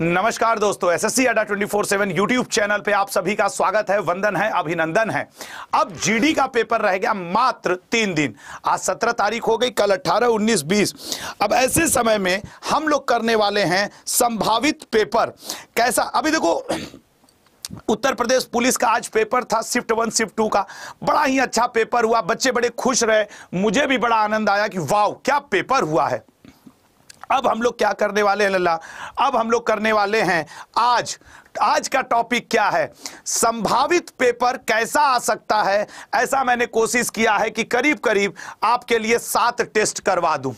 नमस्कार दोस्तों एसएससी अड्डा 24/7 यूट्यूब चैनल पे आप सभी का स्वागत है वंदन है अभिनंदन है अब जीडी का पेपर रह गया मात्र तीन दिन आज सत्रह तारीख हो गई कल अट्ठारह उन्नीस बीस अब ऐसे समय में हम लोग करने वाले हैं संभावित पेपर कैसा अभी देखो उत्तर प्रदेश पुलिस का आज पेपर था शिफ्ट वन शिफ्ट टू का बड़ा ही अच्छा पेपर हुआ बच्चे बड़े खुश रहे मुझे भी बड़ा आनंद आया कि वाव क्या पेपर हुआ है अब हम लोग क्या करने वाले हैं लल्ला अब हम लोग करने वाले हैं आज आज का टॉपिक क्या है संभावित पेपर कैसा आ सकता है ऐसा मैंने कोशिश किया है कि करीब करीब आपके लिए सात टेस्ट करवा दूं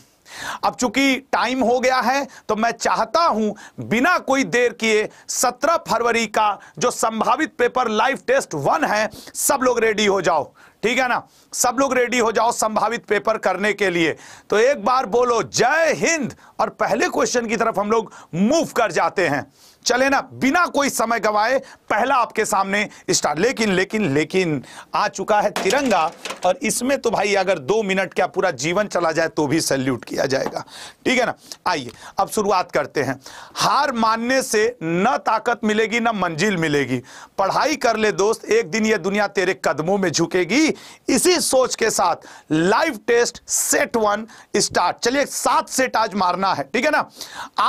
अब चूंकि टाइम हो गया है तो मैं चाहता हूं बिना कोई देर किए 17 फरवरी का जो संभावित पेपर लाइव टेस्ट वन है सब लोग रेडी हो जाओ ठीक है ना सब लोग रेडी हो जाओ संभावित पेपर करने के लिए तो एक बार बोलो जय हिंद और पहले क्वेश्चन की तरफ हम लोग मूव कर जाते हैं चले ना बिना कोई समय गवाए पहला आपके सामने स्टार लेकिन लेकिन लेकिन आ चुका है तिरंगा और इसमें तो भाई अगर दो मिनट क्या पूरा जीवन चला जाए तो भी सैल्यूट किया जाएगा ठीक है ना आइए अब शुरुआत करते हैं हार मानने से न ताकत मिलेगी न मंजिल मिलेगी पढ़ाई कर ले दोस्त एक दिन यह दुनिया तेरे कदमों में झुकेगी इसी सोच के साथ live test set one start चलिए सात सेट आज मारना है ठीक है ना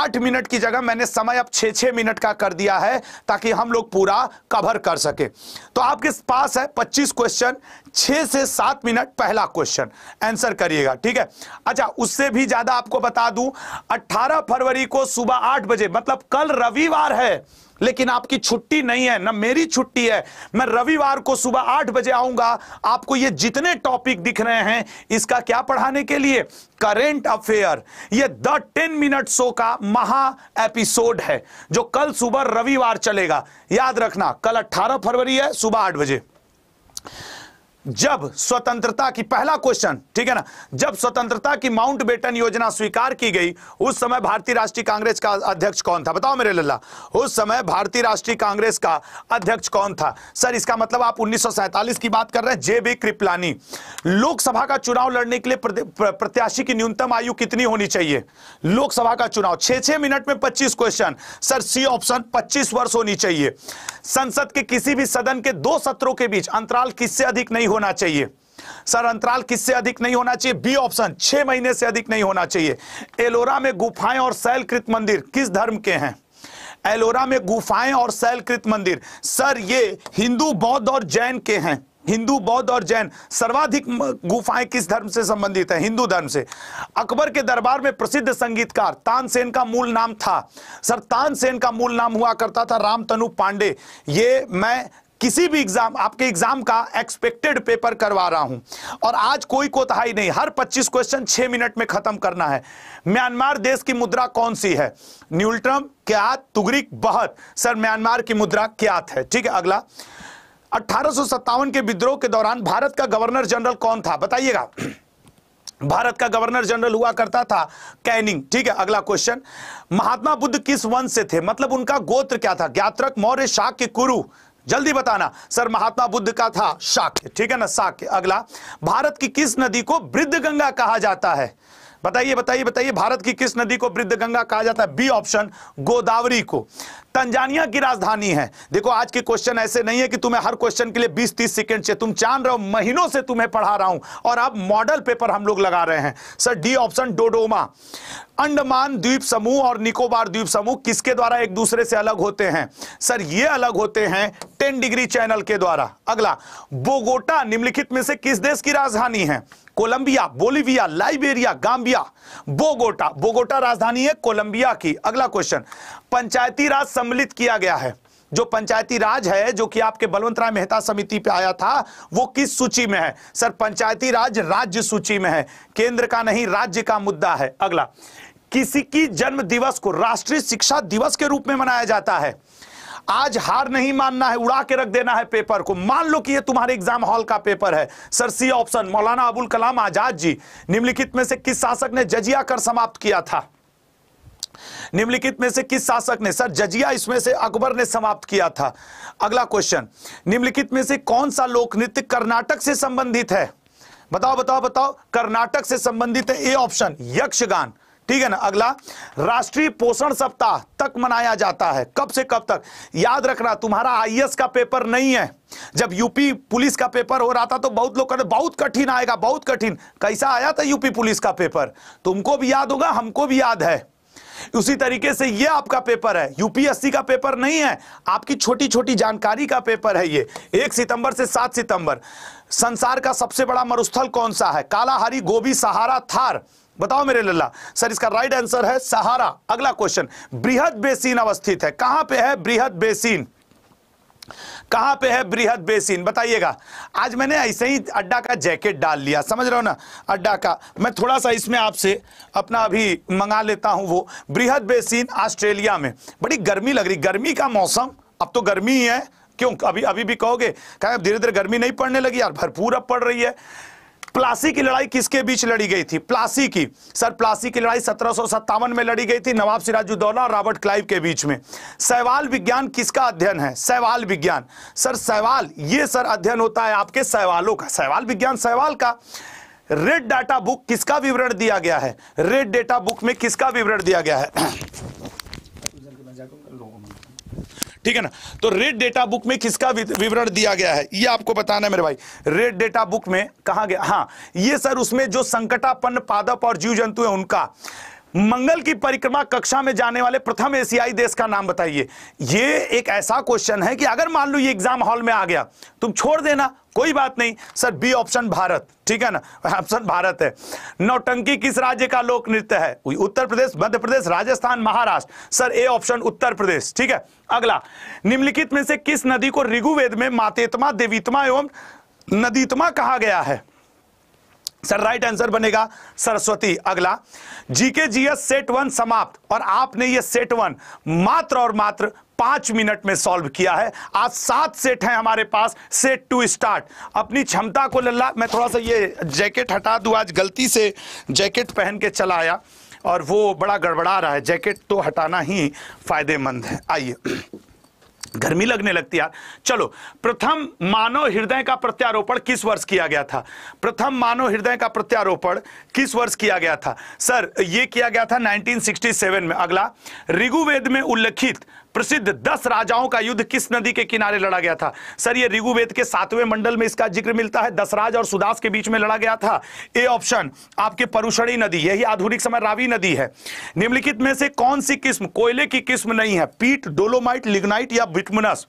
आठ मिनट की जगह मैंने समय अब छह छह मिनट का कर दिया है ताकि हम लोग पूरा कवर कर सके तो आपके पास है 25 क्वेश्चन 6 से 7 मिनट पहला क्वेश्चन आंसर करिएगा ठीक है अच्छा उससे भी ज्यादा आपको बता दूं 18 फरवरी को सुबह 8 बजे मतलब कल रविवार है लेकिन आपकी छुट्टी नहीं है ना मेरी छुट्टी है मैं रविवार को सुबह आठ बजे आऊंगा आपको ये जितने टॉपिक दिख रहे हैं इसका क्या पढ़ाने के लिए करेंट अफेयर ये द टेन मिनट शो का महा एपिसोड है जो कल सुबह रविवार चलेगा याद रखना कल अट्ठारह फरवरी है सुबह आठ बजे जब स्वतंत्रता की पहला क्वेश्चन ठीक है ना जब स्वतंत्रता की माउंट बेटन योजना स्वीकार की गई उस समय भारतीय राष्ट्रीय कांग्रेस का अध्यक्ष कौन था बताओ मेरे लल्ला उस समय भारतीय राष्ट्रीय कांग्रेस का अध्यक्ष कौन था सर इसका मतलब आप उन्नीस की बात कर रहे हैं जे बी कृपलानी लोकसभा का चुनाव लड़ने के लिए प्रत्याशी की न्यूनतम आयु कितनी होनी चाहिए लोकसभा का चुनाव छे छह मिनट में पच्चीस क्वेश्चन सर सी ऑप्शन पच्चीस वर्ष होनी चाहिए संसद के किसी भी सदन के दो सत्रों के बीच अंतराल किससे अधिक नहीं नहीं होना चाहिए सर अंतराल किससे अधिक नहीं होना चाहिए बी ऑप्शन छह महीने से अधिक नहीं होना चाहिए एलोरा में गुफाएं और शैलकृत मंदिर किस धर्म के हैं एलोरा में गुफाएं और शैलकृत मंदिर सर ये हिंदू बौद्ध और जैन के हैं हिंदू बौद्ध और जैन सर्वाधिक गुफाएं किस धर्म से संबंधित है हिंदू धर्म से अकबर के दरबार में प्रसिद्ध संगीतकार तानसेन का मूल नाम था सर तानसेन का मूल नाम हुआ करता था रामतनु पांडे ये मैं किसी भी एग्जाम आपके एग्जाम का एक्सपेक्टेड पेपर करवा रहा हूं और आज कोई कोताही नहीं हर 25 क्वेश्चन 6 मिनट में खत्म करना है म्यांमार देश की मुद्रा कौन सी है न्यूल्ट्रम क्या तुगरिक बहत सर म्यांमार की मुद्रा क्या है ठीक है अगला अठारह के विद्रोह के दौरान भारत का गवर्नर जनरल कौन था बताइएगा भारत का गवर्नर जनरल हुआ करता था कैनिंग ठीक है अगला क्वेश्चन महात्मा बुद्ध किस वंश से थे मतलब उनका गोत्र क्या था ज्ञात्रक मौर्य शाक्य कुरु जल्दी बताना सर महात्मा बुद्ध का था शाक्य ठीक है ना शाक्य अगला भारत की किस नदी को वृद्ध गंगा कहा जाता है बताइए बताइए बताइए भारत की किस नदी को वृद्ध गंगा कहा जाता है बी ऑप्शन गोदावरी को तंजानिया की राजधानी है देखो आज के क्वेश्चन ऐसे नहीं है कि तुम्हें हर क्वेश्चन के लिए 20-30 सेकंड चाहिए तुम जान रहे हो महीनों से तुम्हें पढ़ा रहा हूं और अब मॉडल पेपर हम लोग लगा रहे हैं sir D option Dodoma Andaman द्वीप समूह और निकोबार द्वीप समूह किसके द्वारा एक दूसरे से अलग होते हैं सर ये अलग होते हैं टेन डिग्री चैनल के द्वारा अगला बोगोटा निम्नलिखित में से किस देश की राजधानी है Colombia Bolivia Liberia Gambia Bogota Bogota राजधानी है कोलंबिया की अगला क्वेश्चन पंचायती राज सम्मिलित किया गया है जो पंचायती राज है जो कि आपके बलवंत राय मेहता समिति पे आया था वो किस सूची में है सर पंचायती राज राज्य सूची में है केंद्र का नहीं राज्य का मुद्दा है अगला किसी की जन्म दिवस को राष्ट्रीय शिक्षा दिवस के रूप में मनाया जाता है आज हार नहीं मानना है उड़ा के रख देना है पेपर को मान लो कि ये तुम्हारे एग्जाम हॉल का पेपर है sir C option Maulana Abul कलाम आजाद जी निम्नलिखित में से किस शासक ने जजिया कर समाप्त किया था निम्नलिखित में से किस शासक ने सर जजिया इसमें से अकबर ने समाप्त किया था अगला क्वेश्चन निम्नलिखित में से कौन सा लोक नृत्य कर्नाटक से संबंधित है बताओ बताओ बताओ कर्नाटक से संबंधित है ए ऑप्शन यक्षगान ठीक है ना अगला राष्ट्रीय पोषण सप्ताह तक मनाया जाता है कब से कब तक याद रखना तुम्हारा आईएएस का पेपर नहीं है जब यूपी पुलिस का पेपर हो रहा था तो बहुत लोग कहते बहुत कठिन आएगा बहुत कठिन कैसा आया था यूपी पुलिस का पेपर तुमको भी याद होगा हमको भी याद है उसी तरीके से ये आपका पेपर है यूपीएससी का पेपर नहीं है आपकी छोटी छोटी जानकारी का पेपर है ये एक सितंबर से सात सितंबर संसार का सबसे बड़ा मरुस्थल कौन सा है कालाहारी गोभी सहारा थार बताओ मेरे लल्ला सर इसका राइट आंसर है सहारा अगला क्वेश्चन बृहद बेसिन अवस्थित है कहां पे है बृहद बेसिन कहां पे है बृहद बेसिन बताइएगा आज मैंने ऐसे ही अड्डा का जैकेट डाल लिया समझ रहे हो ना अड्डा का मैं थोड़ा सा इसमें आपसे अपना अभी मंगा लेता हूं वो बृहद बेसिन ऑस्ट्रेलिया में बड़ी गर्मी लग रही गर्मी का मौसम अब तो गर्मी ही है क्यों अभी अभी भी कहोगे कहें धीरे धीरे गर्मी नहीं पड़ने लगी यार भरपूर अब पड़ रही है प्लासी की लड़ाई किसके बीच लड़ी गई थी प्लासी की सर प्लासी की लड़ाई सत्रह में लड़ी गई थी नवाब सिराजुद्दौला और रॉबर्ट क्लाइव के बीच में सहवाल विज्ञान किसका अध्ययन है सहवाल विज्ञान सर सहवाल ये सर अध्ययन होता है आपके सहवालों का सहवाल विज्ञान सहवाल का रेड डाटा बुक किसका विवरण दिया गया है रेड डेटा बुक में किसका विवरण दिया गया है ठीक है ना तो रेड डेटा बुक में किसका विवरण दिया गया है ये आपको बताना है मेरे भाई रेड डेटा बुक में कहा गया हाँ ये सर उसमें जो संकटापन्न पादप और जीव जंतु है उनका मंगल की परिक्रमा कक्षा में जाने वाले प्रथम एशियाई देश का नाम बताइए ये एक ऐसा क्वेश्चन है कि अगर मान लो ये एग्जाम हॉल में आ गया तुम छोड़ देना कोई बात नहीं सर बी ऑप्शन भारत ठीक है ना ऑप्शन भारत है नौटंकी किस राज्य का लोक नृत्य है Uttar Pradesh Madhya Pradesh Rajasthan Maharashtra sir A option Uttar Pradesh ठीक है अगला निम्नलिखित में से किस नदी को ऋगुवेद में मातेतमा देवीतमा एवं नदीतमा कहा गया है सर राइट आंसर बनेगा सरस्वती अगला जीके जीएस सेट वन समाप्त और आपने ये सेट वन मात्र और मात्र पांच मिनट में सॉल्व किया है आज सात सेट हैं हमारे पास सेट टू स्टार्ट अपनी क्षमता को लल्ला मैं थोड़ा सा ये जैकेट हटा दू आज गलती से जैकेट पहन के चला आया और वो बड़ा गड़बड़ा रहा है जैकेट तो हटाना ही फायदेमंद है आइए गर्मी लगने लगती यार चलो प्रथम मानव हृदय का प्रत्यारोपण किस वर्ष किया गया था प्रथम मानव हृदय का प्रत्यारोपण किस वर्ष किया गया था सर यह किया गया था 1967 में अगला ऋगुवेद में उल्लेखित प्रसिद्ध दस राजाओं का युद्ध किस नदी के किनारे लड़ा गया था सर ये ऋगुवेद के सातवें मंडल में इसका जिक्र मिलता है दसराज और सुदास के बीच में लड़ा गया था ए ऑप्शन आपके परुषणी नदी यही आधुनिक समय रावी नदी है निम्नलिखित में से कौन सी किस्म कोयले की किस्म नहीं है पीट डोलोमाइट लिग्नाइट या बिटमुनस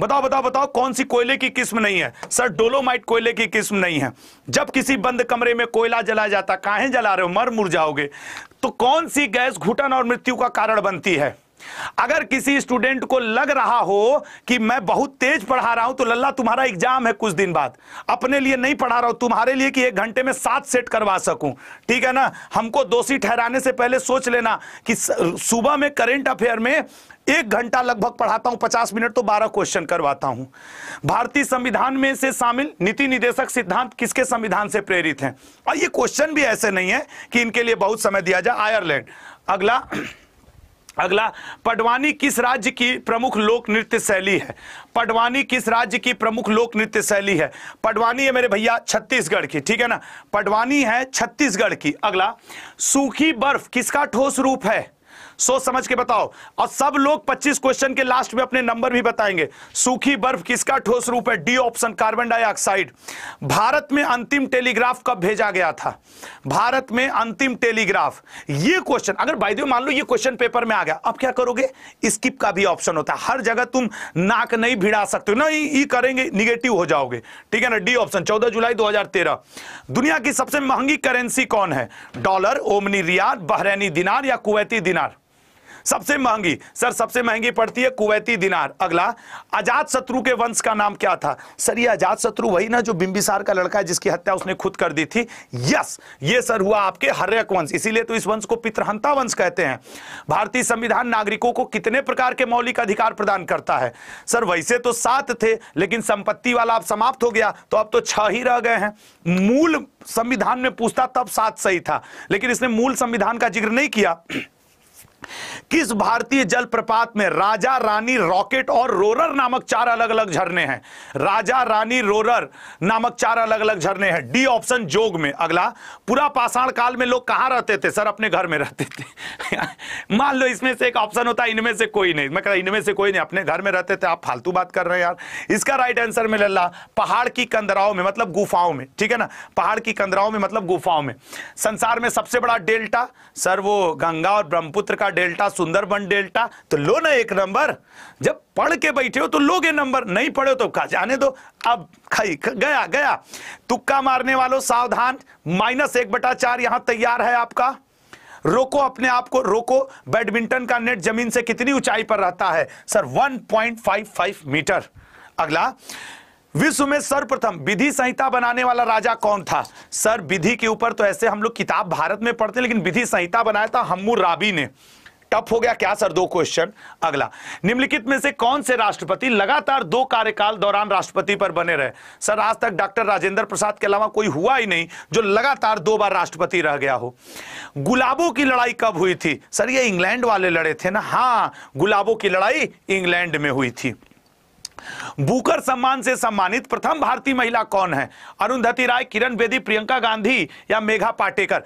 बताओ बताओ बताओ कौन सी कोयले की किस्म नहीं है सर डोलोमाइट कोयले की किस्म नहीं है जब किसी बंद कमरे में कोयला जलाया जाता काहे जला रहे हो मर मुर जाओगे तो कौन सी गैस घुटन और मृत्यु का कारण बनती है अगर किसी स्टूडेंट को लग रहा हो कि मैं बहुत तेज पढ़ा रहा हूं तो लल्ला तुम्हारा एग्जाम है कुछ दिन बाद अपने लिए नहीं पढ़ा रहा हूं तुम्हारे लिए कि एक घंटे में सात सेट करवा सकूं ठीक है ना हमको दोषी ठहराने से पहले सोच लेना कि सुबह में करेंट अफेयर में एक घंटा लगभग पढ़ाता हूं पचास मिनट तो बारह क्वेश्चन करवाता हूं भारतीय संविधान में से शामिल नीति निदेशक सिद्धांत किसके संविधान से प्रेरित हैं और ये क्वेश्चन भी ऐसे नहीं है कि इनके लिए बहुत समय दिया जाए आयरलैंड अगला अगला पडवानी किस राज्य की प्रमुख लोक नृत्य शैली है पडवानी किस राज्य की प्रमुख लोक नृत्य शैली है पडवानी है मेरे भैया छत्तीसगढ़ की ठीक है ना पडवानी है छत्तीसगढ़ की अगला सूखी बर्फ किसका ठोस रूप है सोच समझ के बताओ और सब लोग 25 क्वेश्चन के लास्ट में अपने नंबर भी बताएंगे सूखी बर्फ किसका ठोस रूप है D option carbon dioxide Bharat में अंतिम टेलीग्राफ कब भेजा गया था भारत में अंतिम टेलीग्राफ ये क्वेश्चन अगर बाई मान लो ये क्वेश्चन पेपर में आ गया अब क्या करोगे स्किप का भी ऑप्शन होता है हर जगह तुम नाक नहीं भिड़ा सकते हो ना ये करेंगे निगेटिव हो जाओगे ठीक है ना डी ऑप्शन चौदह जुलाई दो दुनिया की सबसे महंगी करेंसी कौन है डॉलर ओमनी रियाद बहरैनी दिनार या कुवैती दिनार सबसे महंगी सर सबसे महंगी पड़ती है कुवैती दिनार अगला आजाद शत्रु के वंश का नाम क्या था सर ये आजाद शत्रु वही ना जो बिंबिसार का लड़का है जिसकी हत्या उसने खुद कर दी थी यस ये सर हुआ आपके हर्यक वंश इसीलिए तो इस वंश को पितृहंता वंश कहते हैं भारतीय संविधान नागरिकों को कितने प्रकार के मौलिक अधिकार प्रदान करता है सर वैसे तो सात थे लेकिन संपत्ति वाला अब समाप्त हो गया तो अब तो छह ही रह गए हैं मूल संविधान में पूछता तब सात सही था लेकिन इसने मूल संविधान का जिक्र नहीं किया किस भारतीय जलप्रपात में राजा रानी रॉकेट और रोरर नामक चार अलग अलग झरने हैं राजा रानी रोरर नामक चार अलग अलग झरने हैं डी ऑप्शन जोग में अगला पूरा पाषाण काल में लोग कहां रहते थे सर अपने घर में रहते थे मान लो इसमें से एक ऑप्शन होता है इनमें से कोई नहीं मैं कह इनमें से कोई नहीं अपने घर में रहते थे आप फालतू बात कर रहे हैं यार इसका राइट आंसर में लल्ला पहाड़ की कंदराओं में मतलब गुफाओं में ठीक है ना पहाड़ की कंदराओं में मतलब गुफाओं में संसार में सबसे बड़ा डेल्टा सर वो गंगा और ब्रह्मपुत्र का डेल्टा सुंदरबन डेल्टा तो लो ना एक नंबर जब पढ़ के बैठे हो तो लोगे नंबर नहीं पढ़े हो तो कहा जाने दो अब खाई गया गया तुक्का मारने वालों सावधान माइनस एक बटा चार यहां तैयार है आपका रोको अपने आप को रोको बैडमिंटन का नेट जमीन से कितनी ऊंचाई पर रहता है सर 1.55 मीटर अगला विश्व में सर्वप्रथम विधि संहिता बनाने वाला राजा कौन था सर विधि के ऊपर तो ऐसे हम लोग किताब भारत में पढ़ते हैं लेकिन विधि संहिता बनाया था हम्मू राबी ने टफ हो गया क्या सर दो क्वेश्चन अगला निम्नलिखित में से कौन से राष्ट्रपति लगातार दो कार्यकाल दौरान राष्ट्रपति पर बने रहे सर आज तक डॉक्टर राजेंद्र प्रसाद के अलावा कोई हुआ ही नहीं जो लगातार दो बार राष्ट्रपति रह गया हो गुलाबों की लड़ाई कब हुई थी सर ये इंग्लैंड वाले लड़े थे ना हाँ गुलाबों की लड़ाई इंग्लैंड में हुई थी बुकर सम्मान से सम्मानित प्रथम भारतीय महिला कौन है अरुंधति राय किरण बेदी प्रियंका गांधी या Megha Patekar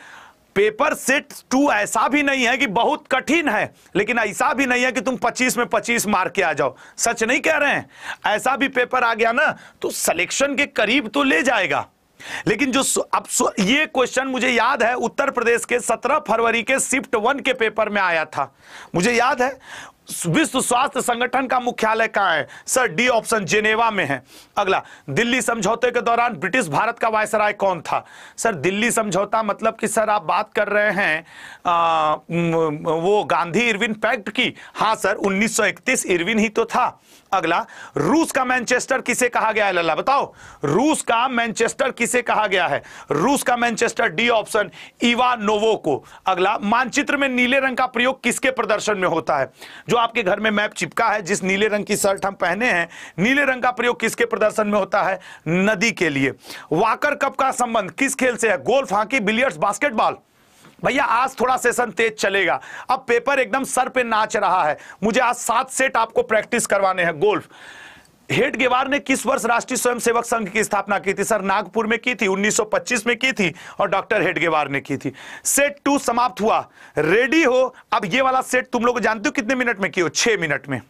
paper set two ऐसा भी नहीं है कि बहुत कठिन है लेकिन ऐसा भी नहीं है कि तुम 25 में 25 मार के आ जाओ सच नहीं कह रहे हैं ऐसा भी पेपर आ गया ना तो सिलेक्शन के करीब तो ले जाएगा लेकिन जो अब ये क्वेश्चन मुझे याद है उत्तर प्रदेश के 17 फरवरी के शिफ्ट वन के पेपर में आया था मुझे याद है विश्व स्वास्थ्य संगठन का मुख्यालय कहा है सर डी ऑप्शन जेनेवा में है अगला दिल्ली समझौते के दौरान ब्रिटिश भारत का वायसराय कौन था सर दिल्ली समझौता मतलब कि सर आप बात कर रहे हैं आ, वो गांधी इरविन पैक्ट की हाँ सर 1931 इरविन ही तो था अगला रूस का मैनचेस्टर किसे कहा गया है लल्ला बताओ रूस का मैनचेस्टर किसे कहा गया है रूस का Manchester D option Ivanovo को अगला मानचित्र में नीले रंग का प्रयोग किसके प्रदर्शन में होता है जो आपके घर में मैप चिपका है जिस नीले रंग की शर्ट हम पहने हैं नीले रंग का प्रयोग किसके प्रदर्शन में होता है नदी के लिए वाकर कप का संबंध किस खेल से है गोल्फ हॉकी बिलियर्ड्स बास्केटबॉल भैया आज थोड़ा सेशन तेज चलेगा अब पेपर एकदम सर पे नाच रहा है मुझे आज सात सेट आपको प्रैक्टिस करवाने हैं गोल्फ हेड गेवार ने किस वर्ष राष्ट्रीय स्वयंसेवक संघ की स्थापना की थी सर नागपुर में की थी 1925 में की थी और डॉक्टर हेड गेवार ने की थी सेट टू समाप्त हुआ रेडी हो अब ये वाला सेट तुम लोग जानते हो कितने मिनट में की हो छह मिनट में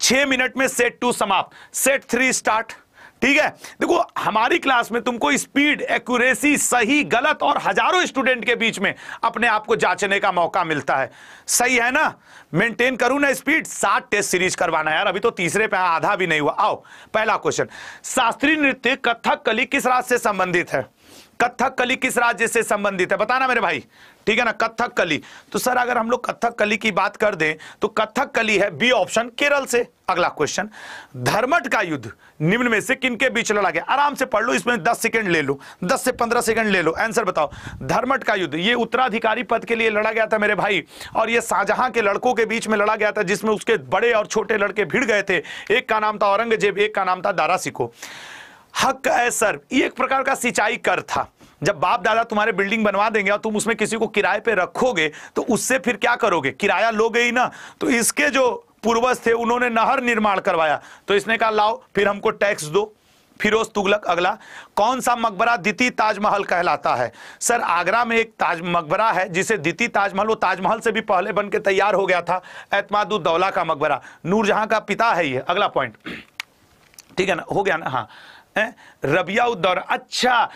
छ मिनट में सेट टू समाप्त सेट थ्री स्टार्ट ठीक है देखो हमारी क्लास में तुमको स्पीड एक्यूरेसी सही गलत और हजारों स्टूडेंट के बीच में अपने आप को जांचने का मौका मिलता है सही है ना मेंटेन करूं ना स्पीड सात टेस्ट सीरीज करवाना यार अभी तो तीसरे पे आधा भी नहीं हुआ आओ पहला क्वेश्चन शास्त्रीय नृत्य कथक कली किस राज्य से संबंधित है कथक कली किस राज्य से संबंधित है बताना मेरे भाई ठीक है ना कथक कली तो सर अगर हम लोग कथक कली की बात कर दें तो कथक कली है बी ऑप्शन केरल से अगला क्वेश्चन धर्मट का युद्ध निम्न में से किनके बीच लड़ा गया आराम से पढ़ लो इसमें 10 सेकंड ले लो 10 से 15 सेकंड ले लो आंसर बताओ धर्मट का युद्ध ये उत्तराधिकारी पद के लिए लड़ा गया था मेरे भाई और ये शाहजहां के लड़कों के बीच में लड़ा गया था जिसमें उसके बड़े और छोटे लड़के भिड़ गए थे एक का नाम था औरंगजेब एक का नाम था दारा सिको हक है सर ये एक प्रकार का सिंचाई कर था जब बाप दादा तुम्हारे बिल्डिंग बनवा देंगे और तुम उसमें किसी को किराए पे रखोगे तो उससे फिर क्या करोगे किराया लोगे ही ना तो इसके जो पूर्वज थे उन्होंने नहर निर्माण करवाया तो इसने कहा लाओ फिर हमको टैक्स दो फिरोज तुगलक अगला कौन सा मकबरा दिति ताजमहल कहलाता है सर आगरा में एक ताज मकबरा है जिसे दिति ताजमहल वो ताजमहल से भी पहले बन के तैयार हो गया था एतमादुद्दौला का मकबरा नूरजहां का पिता है ये अगला पॉइंट ठीक है ना हो गया ना हाँ रबिया उद्दौरा अच्छा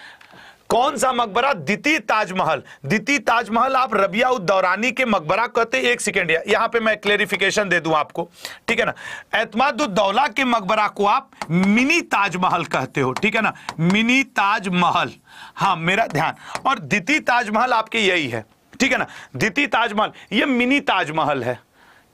कौन सा मकबरा दिती ताजमहल दिती ताजमहल आप रबिया उद्दौरानी के मकबरा कहते हैं एक सेकेंड यहां पे मैं क्लेरिफिकेशन दे दूं आपको ठीक है ना एतमादौला के मकबरा को आप मिनी ताजमहल कहते हो ठीक है ना मिनी ताजमहल हाँ मेरा ध्यान और दिती ताजमहल आपके यही है ठीक है ना दिती ताजमहल ये मिनी ताजमहल है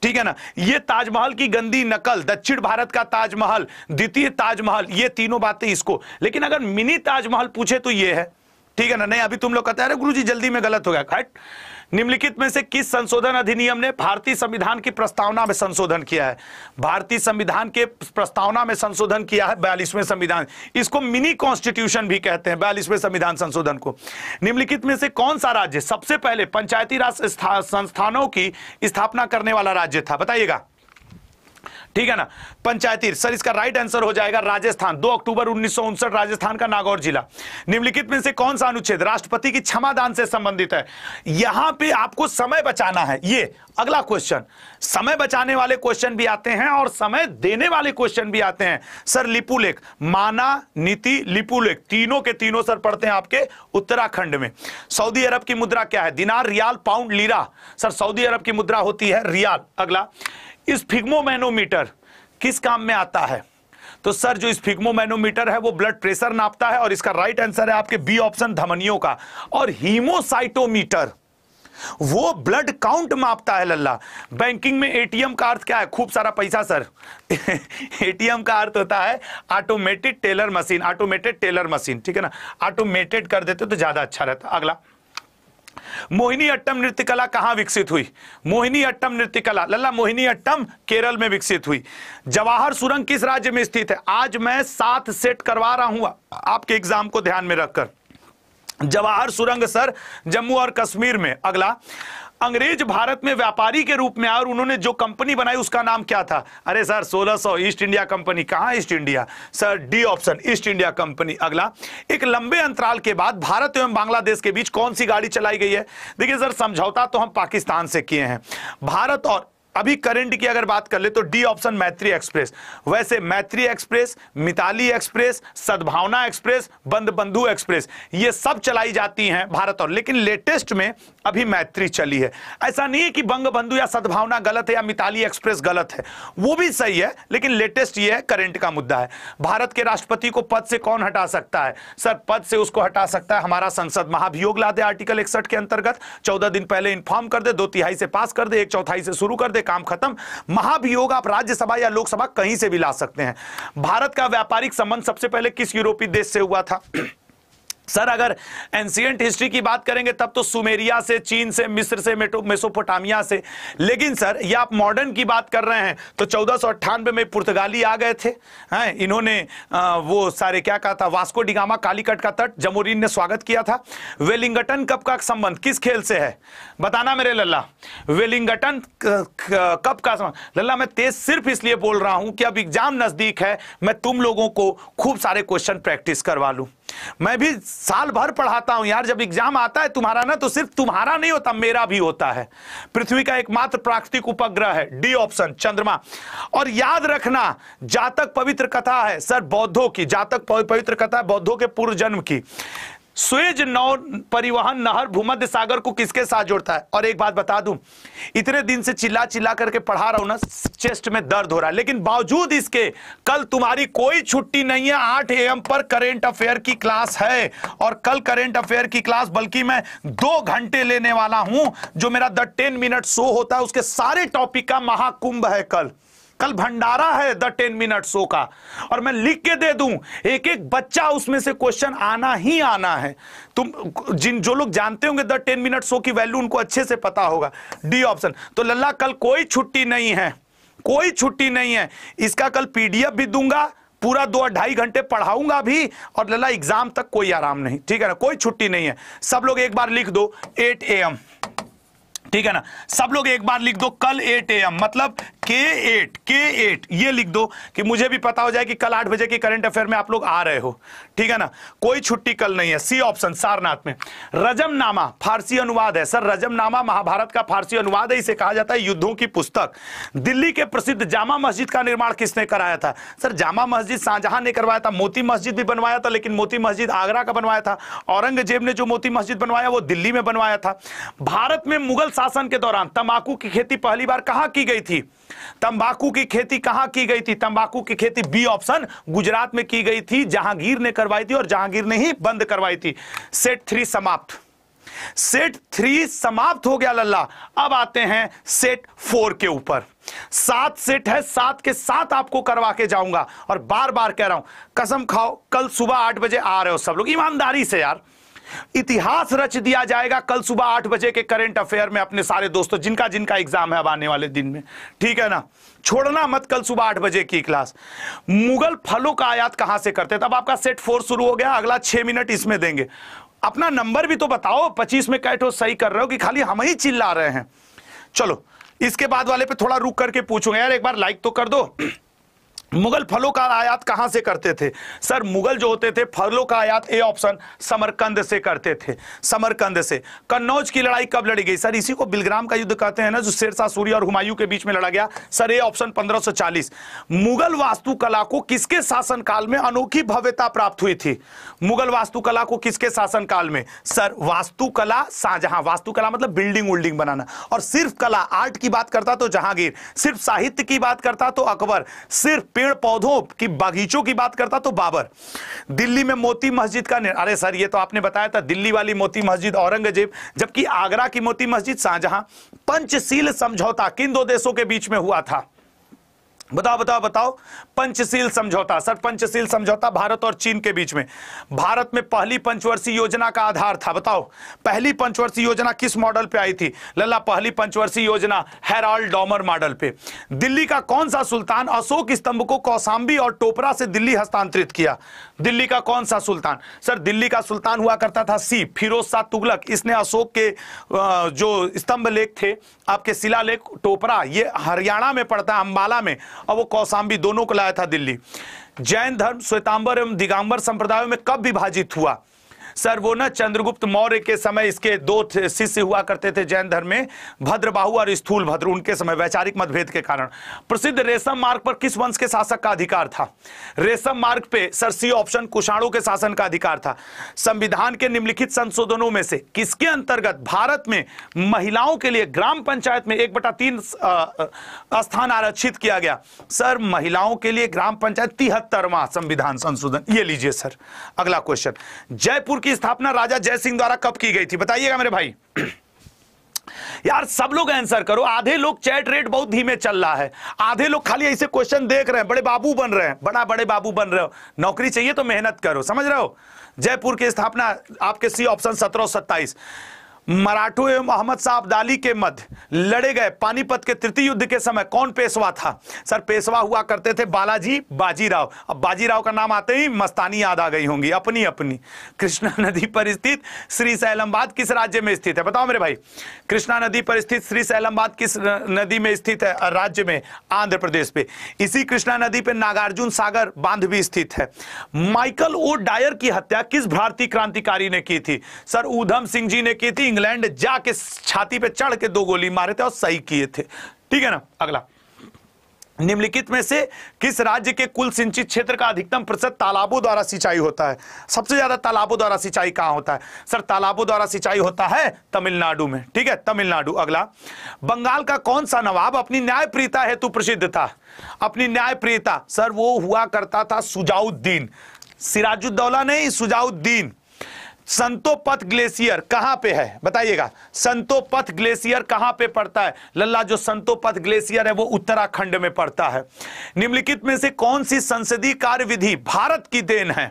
ठीक है ना ये ताजमहल की गंदी नकल दक्षिण भारत का ताजमहल द्वितीय ताजमहल ये तीनों बातें इसको लेकिन अगर मिनी ताजमहल पूछे तो ये है ठीक है ना नहीं अभी तुम लोग कहते हैं अरे जी जल्दी में गलत हो गया खट निम्नलिखित में से किस संशोधन अधिनियम ने भारतीय संविधान की प्रस्तावना में संशोधन किया है भारतीय संविधान के प्रस्तावना में संशोधन किया है बयालीसवें संविधान इसको मिनी कॉन्स्टिट्यूशन भी कहते हैं बयालीसवें संविधान संशोधन को निम्नलिखित में से कौन सा राज्य सबसे पहले पंचायती राज संस्थानों की स्थापना करने वाला राज्य था बताइएगा ठीक है ना पंचायती सर इसका राइट आंसर हो जाएगा राजस्थान दो अक्टूबर उन्नीस राजस्थान का नागौर जिला निम्नलिखित में से कौन सा अनुच्छेद राष्ट्रपति की क्षमादान से संबंधित है यहां पे आपको समय बचाना है ये अगला क्वेश्चन समय बचाने वाले क्वेश्चन भी आते हैं और समय देने वाले क्वेश्चन भी आते हैं सर लिपुलेख माना नीति लिपुलेख तीनों के तीनों सर पढ़ते हैं आपके उत्तराखंड में सऊदी अरब की मुद्रा क्या है dinar riyal pound lira sir Saudi Arab की मुद्रा होती है रियाल अगला इस फिग्मोमैनोमीटर किस काम में आता है तो सर जो इस फिग्मोमैनोमीटर है वो ब्लड प्रेशर नापता है और इसका राइट आंसर है आपके बी ऑप्शन धमनियों का और हीमोसाइटोमीटर वो ब्लड काउंट मापता है लल्ला बैंकिंग में एटीएम का अर्थ क्या है खूब सारा पैसा सर एटीएम का अर्थ होता है automated teller machine automated teller machine ठीक है ना ऑटोमेटेड कर देते तो ज्यादा अच्छा रहता अगला मोहिनी अट्टम नृत्य कला कहा विकसित हुई मोहिनी अट्टम नृत्य कला लल्ला मोहिनी अट्टम केरल में विकसित हुई जवाहर सुरंग किस राज्य में स्थित है आज मैं सात सेट करवा रहा हूं आपके एग्जाम को ध्यान में रखकर जवाहर सुरंग सर जम्मू और कश्मीर में अगला अंग्रेज भारत में व्यापारी के रूप में आए और उन्होंने जो कंपनी बनाई उसका नाम क्या था अरे सर 1600 ईस्ट इंडिया कंपनी कहाँ East India sir D option East India Company अगला एक लंबे अंतराल के बाद भारत एवं बांग्लादेश के बीच कौन सी गाड़ी चलाई गई है देखिए सर समझौता तो हम पाकिस्तान से किए हैं भारत और अभी करंट की अगर बात कर ले तो डी ऑप्शन मैत्री एक्सप्रेस वैसे Maitri express Mitali express Sadbhavna express बंद बंधु एक्सप्रेस ये सब चलाई जाती हैं भारत और लेकिन लेटेस्ट में अभी मैत्री चली है ऐसा नहीं है कि बंग बंधु या सद्भावना गलत है या मिताली एक्सप्रेस गलत है वो भी सही है लेकिन लेटेस्ट ये है करंट का मुद्दा है भारत के राष्ट्रपति को पद से कौन हटा सकता है सर पद से उसको हटा सकता है हमारा संसद महाभियोग ला दे आर्टिकल इकसठ के अंतर्गत चौदह दिन पहले इन्फॉर्म कर दे दो तिहाई से पास कर दे एक चौथाई से शुरू कर दे काम खत्म महाभियोग आप राज्यसभा या लोकसभा कहीं से भी ला सकते हैं भारत का व्यापारिक संबंध सबसे पहले किस यूरोपीय देश से हुआ था सर अगर एंशियंट हिस्ट्री की बात करेंगे तब तो सुमेरिया से चीन से मिस्र से मेसोपोटामिया से लेकिन सर ये आप मॉडर्न की बात कर रहे हैं तो चौदह में पुर्तगाली आ गए थे हैं इन्होंने आ, वो सारे क्या कहा था वास्को डिगामा कालीकट का तट जमोरीन ने स्वागत किया था वेलिंगटन कप का संबंध किस खेल से है बताना मेरे लल्ला वेलिंगटन कप का संबंध लल्ला मैं तेज सिर्फ इसलिए बोल रहा हूं कि अब एग्जाम नजदीक है मैं तुम लोगों को खूब सारे क्वेश्चन प्रैक्टिस करवा लूँ मैं भी साल भर पढ़ाता हूं यार जब एग्जाम आता है तुम्हारा ना तो सिर्फ तुम्हारा नहीं होता मेरा भी होता है पृथ्वी का एकमात्र प्राकृतिक उपग्रह है डी ऑप्शन चंद्रमा और याद रखना जातक पवित्र कथा है सर बौद्धों की जातक पवित्र कथा है बौद्धों के पूर्व जन्म की स्वेज नौ परिवहन नहर भूमध्य सागर को किसके साथ जोड़ता है और एक बात बता दूं इतने दिन से चिल्ला चिल्ला करके पढ़ा रहा हूं ना चेस्ट में दर्द हो रहा है लेकिन बावजूद इसके कल तुम्हारी कोई छुट्टी नहीं है आठ ए पर करेंट अफेयर की क्लास है और कल करेंट अफेयर की क्लास बल्कि मैं दो घंटे लेने वाला हूं जो मेरा द टेन मिनट शो होता है उसके सारे टॉपिक का महाकुंभ है कल कल भंडारा है द टेन मिनट शो का और मैं लिख के दे दूं एक एक बच्चा उसमें से क्वेश्चन आना ही आना है तुम जिन जो लोग जानते होंगे द टेन मिनट शो की वैल्यू उनको अच्छे से पता होगा डी ऑप्शन तो लल्ला कल कोई छुट्टी नहीं है कोई छुट्टी नहीं है इसका कल पीडीएफ भी दूंगा पूरा दो ढाई घंटे पढ़ाऊंगा भी और लल्ला एग्जाम तक कोई आराम नहीं ठीक है ना कोई छुट्टी नहीं है सब लोग एक बार लिख दो एट ए एम ठीक है ना सब लोग एक बार लिख दो कल एट ए एम मतलब के एट के एट ये लिख दो कि मुझे भी पता हो जाए कि कल आठ बजे के करंट अफेयर में आप लोग आ रहे हो ठीक है ना कोई छुट्टी कल नहीं है सी ऑप्शन सारनाथ में रजम नामा फारसी अनुवाद है सर रजम नामा महाभारत का फारसी अनुवाद है इसे कहा जाता है युद्धों की पुस्तक दिल्ली के प्रसिद्ध जामा मस्जिद का निर्माण किसने कराया था सर जामा मस्जिद शाहजहां ने करवाया था मोती मस्जिद भी बनवाया था लेकिन मोती मस्जिद आगरा का बनवाया था औरंगजेब ने जो मोती मस्जिद बनवाया वो दिल्ली में बनवाया था भारत में मुगल शासन के दौरान तंबाकू की खेती पहली बार कहा की गई थी तंबाकू की खेती कहां की गई थी तंबाकू की खेती बी ऑप्शन गुजरात में की गई थी जहांगीर ने करवाई थी और जहांगीर ने ही बंद करवाई थी सेट थ्री समाप्त सेट थ्री समाप्त हो गया लल्ला अब आते हैं सेट फोर के ऊपर सात सेट है सात के साथ आपको करवा के जाऊंगा और बार बार कह रहा हूं कसम खाओ कल सुबह आठ बजे आ रहे हो सब लोग ईमानदारी से यार इतिहास रच दिया जाएगा कल सुबह आठ बजे के करंट अफेयर में अपने सारे दोस्तों जिनका जिनका एग्जाम है अब आने वाले दिन में ठीक है ना छोड़ना मत कल सुबह आठ बजे की क्लास मुगल फलों का आयात कहां से करते तब आपका सेट फोर शुरू हो गया अगला छह मिनट इसमें देंगे अपना नंबर भी तो बताओ पच्चीस में हो सही कर रहे हो कि खाली हम ही चिल्ला रहे हैं चलो इसके बाद वाले पे थोड़ा रुक करके पूछूंगा यार एक बार लाइक तो कर दो मुगल फलों का आयात कहां से करते थे सर मुगल जो होते थे फलों का आयात ए ऑप्शन समरकंद से करते थे समरकंद से कन्नौज की लड़ाई कब लड़ी गई सर इसी को बिलग्राम का युद्ध कहते हैं ना जो शेरशाह सूरी और हुमायूं के बीच में लड़ा गया सर ए ऑप्शन 1540 मुगल वास्तुकला को किसके शासनकाल में अनोखी भव्यता प्राप्त हुई थी मुगल वास्तुकला को किसके शासनकाल में सर वास्तुकला शाहजहां वास्तुकला मतलब बिल्डिंग उल्डिंग बनाना और सिर्फ कला आर्ट की बात करता तो जहांगीर सिर्फ साहित्य की बात करता तो अकबर सिर्फ पेड़ पेड़ पौधों की बागीचों की बात करता तो बाबर दिल्ली में मोती मस्जिद का अरे सर ये तो आपने बताया था दिल्ली वाली मोती मस्जिद औरंगजेब जबकि आगरा की मोती मस्जिद शाहजहां पंचशील समझौता किन दो देशों के बीच में हुआ था बताओ बताओ बताओ पंचशील समझौता सर पंचशील समझौता भारत और चीन के बीच में भारत में पहली पंचवर्षीय योजना का आधार था बताओ पहली पंचवर्षीय योजना किस मॉडल पे आई थी लल्ला पहली पंचवर्षीय योजना हेराल्ड डॉमर मॉडल पे दिल्ली का कौन सा सुल्तान अशोक स्तंभ को कौसाम्बी और टोपरा से दिल्ली हस्तांतरित किया दिल्ली का कौन सा सुल्तान सर दिल्ली का सुल्तान हुआ करता था सी फिरोज शाह तुगलक इसने अशोक के जो स्तंभ लेख थे आपके शिला टोपरा ये हरियाणा में पड़ता है अंबाला में और वो कौसाम्बी दोनों को लाया था दिल्ली जैन धर्म श्वेतांबर एवं दिगंबर संप्रदायों में कब विभाजित हुआ सर वो ना चंद्रगुप्त मौर्य के समय इसके दो शिष्य हुआ करते थे जैन धर्म में भद्रबाहु और स्थूल भद्र उनके समय वैचारिक मतभेद के कारण प्रसिद्ध रेशम मार्ग पर किस वंश के शासक का अधिकार था रेशम मार्ग पे सर सी ऑप्शन कुषाणों के शासन का अधिकार था संविधान के निम्नलिखित संशोधनों में से किसके अंतर्गत भारत में महिलाओं के लिए ग्राम पंचायत में एक बटा तीन स्थान आरक्षित किया गया सर महिलाओं के लिए ग्राम पंचायत तिहत्तरवा संविधान संशोधन ये लीजिए सर अगला क्वेश्चन जयपुर की स्थापना राजा जय सिंह द्वारा कब की गई थी बताइएगा मेरे भाई यार सब लोग आंसर करो आधे लोग चैट रेट बहुत धीमे चल रहा है आधे लोग खाली ऐसे क्वेश्चन देख रहे हैं बड़े बाबू बन रहे हैं बड़ा बड़े बाबू बन रहे हो नौकरी चाहिए तो मेहनत करो समझ रहे हो जयपुर की स्थापना आपके सी ऑप्शन सत्रह सत्ताईस मराठों एवं मोहम्मद शाह दाली के मध्य लड़े गए पानीपत के तृतीय युद्ध के समय कौन पेशवा था सर पेशवा हुआ करते थे बालाजी बाजीराव अब बाजीराव का नाम आते ही मस्तानी याद आ गई होंगी अपनी अपनी कृष्णा नदी पर स्थित श्री सैलमबाद किस राज्य में स्थित है बताओ मेरे भाई कृष्णा नदी पर स्थित श्री सैलमबाद किस नदी में स्थित है राज्य में आंध्र प्रदेश पे इसी कृष्णा नदी पर नागार्जुन सागर बांध भी स्थित है माइकल ओ डायर की हत्या किस भारतीय क्रांतिकारी ने की थी सर ऊधम सिंह जी ने की थी इंग्लैंड जाके छाती पे चढ़ के दो गोली मारे थे और सही किए थे ठीक है ना अगला निम्नलिखित में से किस राज्य के कुल सिंचित क्षेत्र का अधिकतम प्रतिशत तालाबों द्वारा सिंचाई होता है सबसे ज्यादा तालाबों द्वारा सिंचाई कहां होता है सर तालाबों द्वारा सिंचाई होता है तमिलनाडु में ठीक है तमिलनाडु अगला बंगाल का कौन सा नवाब अपनी न्यायप्रियता हेतु प्रसिद्ध था अपनी न्यायप्रियता सर वो हुआ करता था सुजाउद्दीन सिराजुद्दौला नहीं सुजाउद्दीन संतोपथ ग्लेशियर कहां पे है बताइएगा संतोपथ ग्लेशियर कहां पे पड़ता है लल्ला जो संतोपथ ग्लेशियर है वो उत्तराखंड में पड़ता है निम्नलिखित में से कौन सी संसदीय कार्य विधि भारत की देन है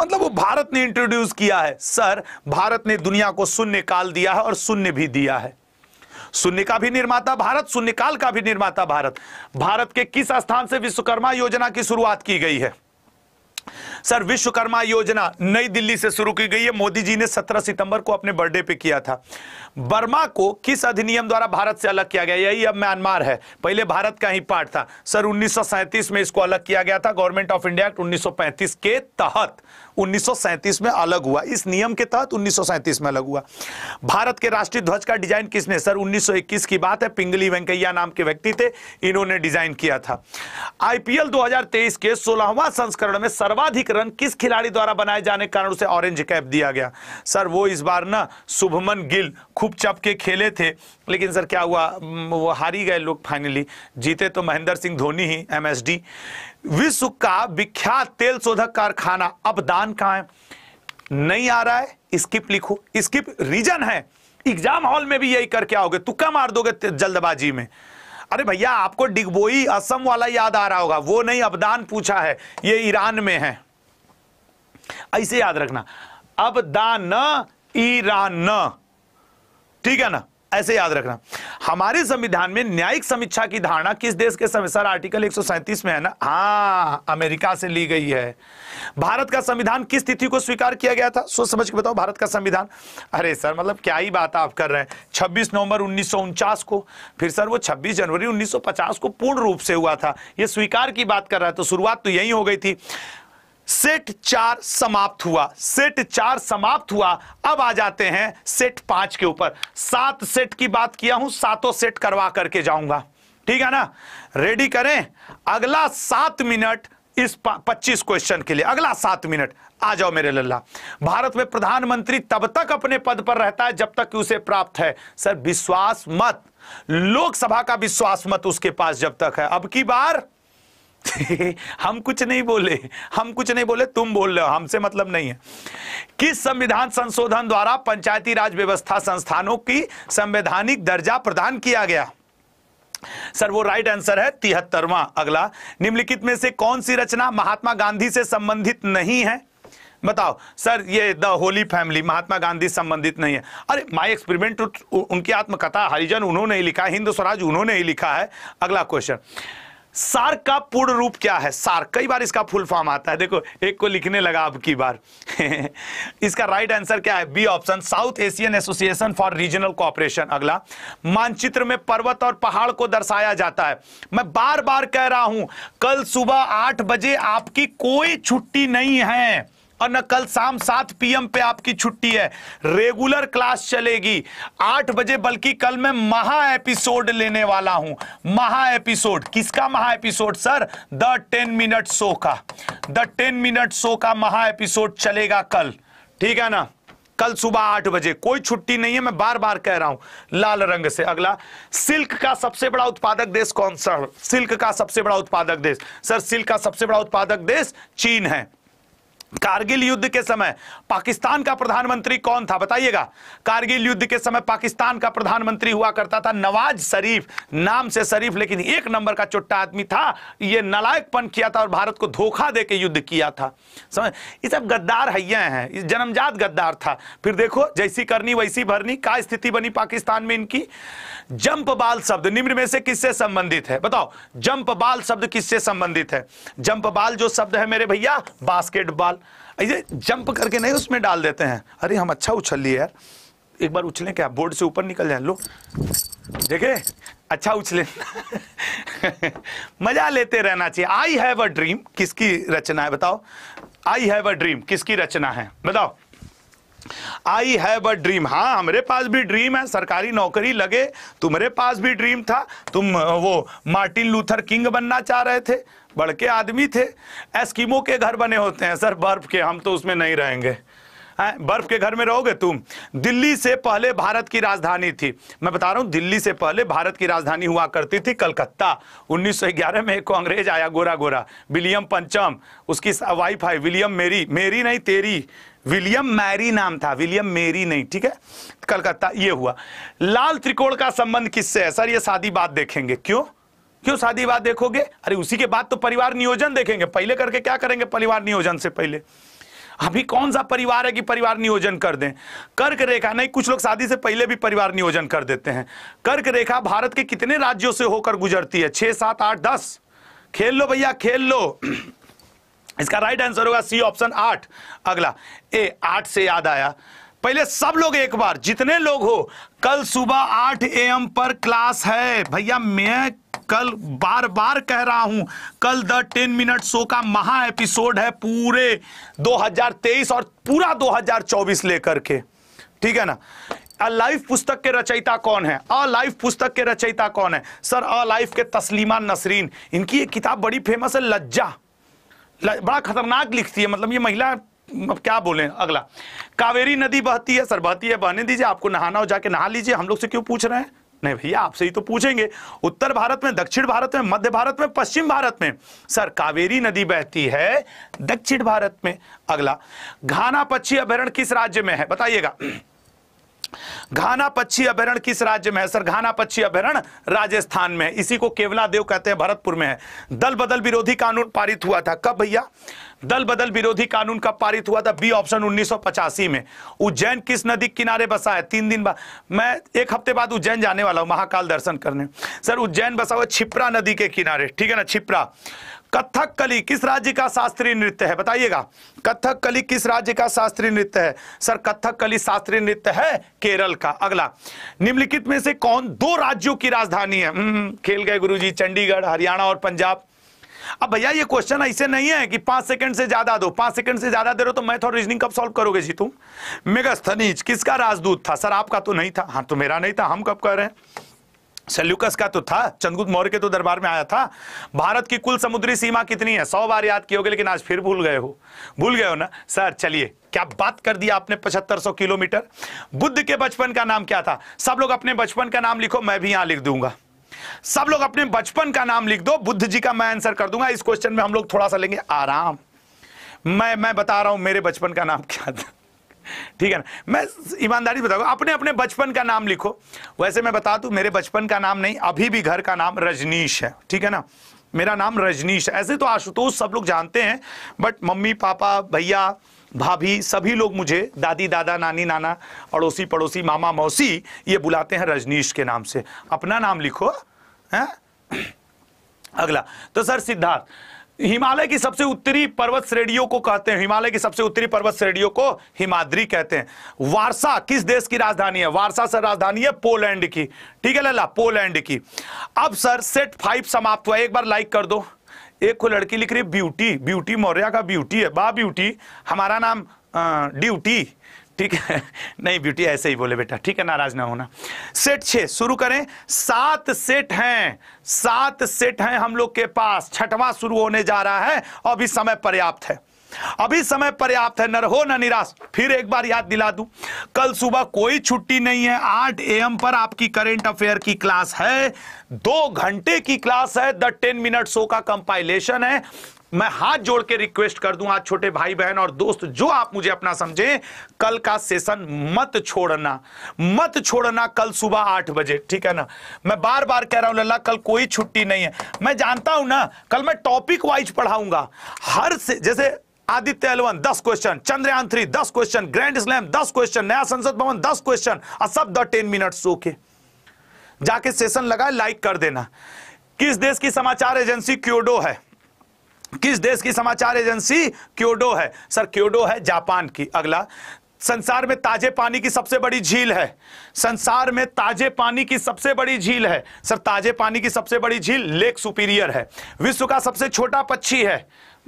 मतलब वो भारत ने इंट्रोड्यूस किया है सर भारत ने दुनिया को शून्य काल दिया है और शून्य भी दिया है शून्य का भी निर्माता भारत शून्यकाल का भी निर्माता भारत भारत के किस स्थान से विश्वकर्मा योजना की शुरुआत की गई है सर विश्वकर्मा योजना नई दिल्ली से शुरू की गई है मोदी जी ने 17 सितंबर को अपने बर्थडे पे किया था बर्मा को किस अधिनियम द्वारा भारत से अलग किया गया यही अब म्यांमार है पहले भारत का ही पार्ट था सर उन्नीस में इसको अलग किया गया था गवर्नमेंट ऑफ इंडिया एक्ट उन्नीस के तहत 1937 में अलग हुआ इस नियम के तहत 1937 में अलग हुआ भारत के राष्ट्रीय ध्वज का डिजाइन किसने सर 1921 की बात है पिंगली वेंकैया नाम के व्यक्ति थे इन्होंने डिजाइन किया था आईपीएल 2023 के 16वां संस्करण में सर्वाधिक रन किस खिलाड़ी द्वारा बनाए जाने के कारण उसे ऑरेंज कैप दिया गया सर वो इस बार ना शुभमन गिल खूब चप के खेले थे लेकिन सर क्या हुआ वो हारी गए लोग फाइनली जीते तो महेंद्र सिंह धोनी ही एम विश्व का विख्यात तेल शोधक कारखाना अब दान कहा है नहीं आ रहा है स्किप लिखो स्किप रीजन है एग्जाम हॉल में भी यही करके आओगे तुक्का मार दोगे जल्दबाजी में अरे भैया आपको डिगबोई असम वाला याद आ रहा होगा वो नहीं अबदान पूछा है ये ईरान में है ऐसे याद रखना अब दान ईरान ठीक है ना ऐसे याद रखना हमारे संविधान में न्यायिक समीक्षा की धारणा किस देश के संविधान आर्टिकल 137 में है ना हाँ अमेरिका से ली गई है भारत का संविधान किस तिथि को स्वीकार किया गया था सोच समझ के बताओ भारत का संविधान अरे सर मतलब क्या ही बात आप कर रहे हैं 26 नवंबर उन्नीस को फिर सर वो 26 जनवरी 1950 को पूर्ण रूप से हुआ था यह स्वीकार की बात कर रहा है तो शुरुआत तो यही हो गई थी सेट चार समाप्त हुआ सेट चार समाप्त हुआ अब आ जाते हैं सेट पांच के ऊपर सात सेट की बात किया हूं सातों सेट करवा करके जाऊंगा ठीक है ना रेडी करें अगला सात मिनट इस पच्चीस क्वेश्चन के लिए अगला सात मिनट आ जाओ मेरे लल्ला भारत में प्रधानमंत्री तब तक अपने पद पर रहता है जब तक कि उसे प्राप्त है सर विश्वास मत लोकसभा का विश्वास मत उसके पास जब तक है अब की बार हम कुछ नहीं बोले हम कुछ नहीं बोले तुम बोल रहे हो हमसे मतलब नहीं है किस संविधान संशोधन द्वारा पंचायती राज व्यवस्था संस्थानों की संवैधानिक दर्जा प्रदान किया गया सर वो राइट आंसर है तिहत्तरवा अगला निम्नलिखित में से कौन सी रचना महात्मा गांधी से संबंधित नहीं है बताओ सर ये the holy family Mahatma Gandhi संबंधित नहीं है अरे माई एक्सपेरिमेंट उनकी आत्मकथा हरिजन उन्होंने ही लिखा हिंद स्वराज उन्होंने ही लिखा है अगला क्वेश्चन सार्क का पूर्ण रूप क्या है सार कई बार इसका फुल फॉर्म आता है देखो एक को लिखने लगा अब की बार इसका राइट आंसर क्या है B option South Asian Association for Regional Cooperation अगला मानचित्र में पर्वत और पहाड़ को दर्शाया जाता है मैं बार बार कह रहा हूं कल सुबह आठ बजे आपकी कोई छुट्टी नहीं है और न कल शाम सात पीएम पे आपकी छुट्टी है रेगुलर क्लास चलेगी आठ बजे बल्कि कल मैं महा एपिसोड लेने वाला हूं महा एपिसोड किसका महा episode sir the ten minute show का द टेन मिनट शो का महा एपिसोड चलेगा कल ठीक है ना कल सुबह आठ बजे कोई छुट्टी नहीं है मैं बार बार कह रहा हूं लाल रंग से अगला सिल्क का सबसे बड़ा उत्पादक देश कौन सा सिल्क का सबसे बड़ा उत्पादक देश सर सिल्क का सबसे बड़ा उत्पादक देश चीन है कारगिल युद्ध के समय पाकिस्तान का प्रधानमंत्री कौन था बताइएगा कारगिल युद्ध के समय पाकिस्तान का प्रधानमंत्री हुआ करता था नवाज शरीफ नाम से शरीफ लेकिन एक नंबर का चुट्टा आदमी था यह नलायकपन किया था और भारत को धोखा दे के युद्ध किया था समझ ये सब गद्दार हैया हैं जन्मजात गद्दार था फिर देखो जैसी करनी वैसी भरनी का स्थिति बनी पाकिस्तान में इनकी जंप बाल शब्द निम्न में से किससे संबंधित है बताओ जंप बाल शब्द किससे संबंधित है जंप बाल जो शब्द है मेरे भैया बास्केटबॉल ऐसे जंप करके नहीं उसमें डाल देते हैं अरे हम अच्छा उछल लिए यार एक बार उछलें क्या बोर्ड से ऊपर निकल जाए लो देखे अच्छा उछले मजा लेते रहना चाहिए आई हैव अ ड्रीम किसकी रचना है बताओ आई हैव अ ड्रीम किसकी रचना है बताओ आई हैव अ ड्रीम हाँ हमारे पास भी ड्रीम है सरकारी नौकरी लगे तुम्हारे तो पास भी ड्रीम था तुम वो मार्टिन लूथर किंग बनना चाह रहे थे बड़के आदमी थे एस्किमो के घर बने होते हैं सर बर्फ़ के हम तो उसमें नहीं रहेंगे बर्फ के घर में रहोगे तुम दिल्ली से पहले भारत की राजधानी थी मैं बता रहा हूँ दिल्ली से पहले भारत की राजधानी हुआ करती थी कलकत्ता 1911 में एक अंग्रेज आया गोरा गोरा विलियम पंचम उसकी वाइफ आई विलियम मेरी मेरी नहीं तेरी विलियम मैरी नाम था विलियम मेरी नहीं ठीक है कलकत्ता ये हुआ लाल त्रिकोण का संबंध किससे है सर ये सादी बात देखेंगे क्यों क्यों शादी बात देखोगे अरे उसी के बाद तो परिवार नियोजन देखेंगे पहले करके क्या करेंगे परिवार नियोजन से पहले अभी कौन सा परिवार है कि परिवार नियोजन कर दें कर्क रेखा नहीं कुछ लोग शादी से पहले भी परिवार नियोजन कर देते हैं कर्क रेखा भारत के कितने राज्यों से होकर गुजरती है छह सात आठ दस खेल लो भैया खेल लो इसका राइट आंसर होगा सी ऑप्शन आठ अगला ए आठ से याद आया पहले सब लोग एक बार जितने लोग हो कल सुबह आठ एम पर क्लास है भैया मैं कल बार बार कह रहा हूं कल द टेन मिनट शो का महा एपिसोड है पूरे 2023 और पूरा 2024 लेकर के ठीक है ना अलाइफ पुस्तक के रचयिता कौन है अलाइफ पुस्तक के रचयिता कौन है सर अलाइफ के तस्लीमा नसरीन इनकी एक किताब बड़ी फेमस है लज्जा ल, बड़ा खतरनाक लिखती है मतलब ये महिला अब क्या बोले अगला कावेरी नदी बहती है सर बहती है बहने दीजिए आपको नहाना हो जाके नहा लीजिए हम लोग से क्यों पूछ रहे हैं नहीं भैया आपसे ही तो पूछेंगे उत्तर भारत में दक्षिण भारत में मध्य भारत में पश्चिम भारत में सर कावेरी नदी बहती है दक्षिण भारत में अगला घाना पक्षी अभ्यारण किस राज्य में है बताइएगा घाना पक्षी अभ्यारण किस राज्य में है सर घाना पक्षी अभ्यारण राजस्थान में इसी को केवला देव कहते हैं भरतपुर में है दल बदल विरोधी कानून पारित हुआ था कब भैया दल बदल विरोधी कानून का पारित हुआ था बी ऑप्शन उन्नीस में उज्जैन किस नदी किनारे बसा है तीन दिन बाद मैं एक हफ्ते बाद उज्जैन जाने वाला हूं महाकाल दर्शन करने सर उज्जैन बसा हुआ छिप्रा नदी के किनारे ठीक है ना छिप्रा कथक कली किस राज्य का शास्त्रीय नृत्य है बताइएगा कथक कली किस राज्य का शास्त्रीय नृत्य है सर कथक कली शास्त्रीय नृत्य है केरल का अगला निम्नलिखित में से कौन दो राज्यों की राजधानी है हम्म, खेल गए गुरुजी चंडीगढ़ हरियाणा और पंजाब अब भैया ये क्वेश्चन ऐसे नहीं है कि पांच सेकंड से ज्यादा दो पांच सेकंड से ज्यादा दे रहे हो तो मैथ और रीजनिंग कब सॉल्व करोगे जी तुम मेगास्थनीज किसका राजदूत था सर आपका तो नहीं था हाँ तो मेरा नहीं था हम कब कह रहे हैं सेल्यूकस का तो था चंद्रगुप्त मौर्य के तो दरबार में आया था भारत की कुल समुद्री सीमा कितनी है सौ बार याद किए होगे लेकिन आज फिर भूल गए हो भूल गए हो ना सर चलिए क्या बात कर दिया आपने 7500 किलोमीटर बुद्ध के बचपन का नाम क्या था सब लोग अपने बचपन का नाम लिखो मैं भी यहां लिख दूंगा सब लोग अपने बचपन का नाम लिख दो बुद्ध जी का मैं आंसर कर दूंगा इस क्वेश्चन में हम लोग थोड़ा सा लेंगे आराम मैं मैं बता रहा हूं मेरे बचपन का नाम क्या था ठीक है ना मैं ईमानदारी बताऊंगा अपने अपने बचपन का नाम लिखो वैसे मैं बता दू मेरे बचपन का नाम नहीं अभी भी घर का नाम रजनीश है ठीक है ना मेरा नाम रजनीश ऐसे तो आशुतोष सब लोग जानते हैं बट मम्मी पापा भैया भाभी सभी लोग मुझे दादी दादा नानी नाना अड़ोसी पड़ोसी मामा मौसी ये बुलाते हैं रजनीश के नाम से अपना नाम लिखो है अगला तो सर सिद्धार्थ हिमालय की सबसे उत्तरी पर्वत श्रेणियों को कहते हैं हिमालय की सबसे उत्तरी पर्वत श्रेणियों को हिमाद्री कहते हैं वारसा किस देश की राजधानी है वारसा सर राजधानी है पोलैंड की ठीक है लला पोलैंड की अब सर सेट फाइव समाप्त हुआ एक बार लाइक कर दो एक को लड़की लिख रही है ब्यूटी ब्यूटी मौर्या का ब्यूटी है बा ब्यूटी हमारा नाम ड्यूटी ठीक है नहीं ब्यूटी ऐसे ही बोले बेटा ठीक है नाराज ना होना सेट छे शुरू करें सात सेट हैं सात सेट हैं हम लोग के पास छठवां शुरू होने जा रहा है और भी समय पर्याप्त है अभी समय पर्याप्त है नर हो न निराश फिर एक बार याद दिला दूं कल सुबह कोई छुट्टी नहीं है आठ एम पर आपकी करेंट अफेयर की क्लास है दो घंटे की क्लास है द टेन मिनट शो का कंपाइलेशन है मैं हाथ जोड़ के रिक्वेस्ट कर दूं आज छोटे भाई बहन और दोस्त जो आप मुझे अपना समझें कल का सेशन मत छोड़ना मत छोड़ना कल सुबह आठ बजे ठीक है ना मैं बार बार कह रहा हूं लल्ला कल कोई छुट्टी नहीं है मैं जानता हूं ना कल मैं टॉपिक वाइज पढ़ाऊंगा हर से जैसे आदित्य एलवन दस क्वेश्चन चंद्रयान थ्री दस क्वेश्चन ग्रैंड स्लैम दस क्वेश्चन नया संसद भवन दस क्वेश्चन सब द टेन मिनट्स ओके जाके सेशन लगाए लाइक कर देना किस देश की समाचार एजेंसी क्योडो है किस देश की समाचार एजेंसी क्योडो है सर क्योडो है जापान की अगला संसार में ताजे पानी की सबसे बड़ी झील है संसार में ताजे पानी की सबसे बड़ी झील है सर ताजे पानी की सबसे बड़ी झील लेक सुपीरियर है विश्व का सबसे छोटा पक्षी है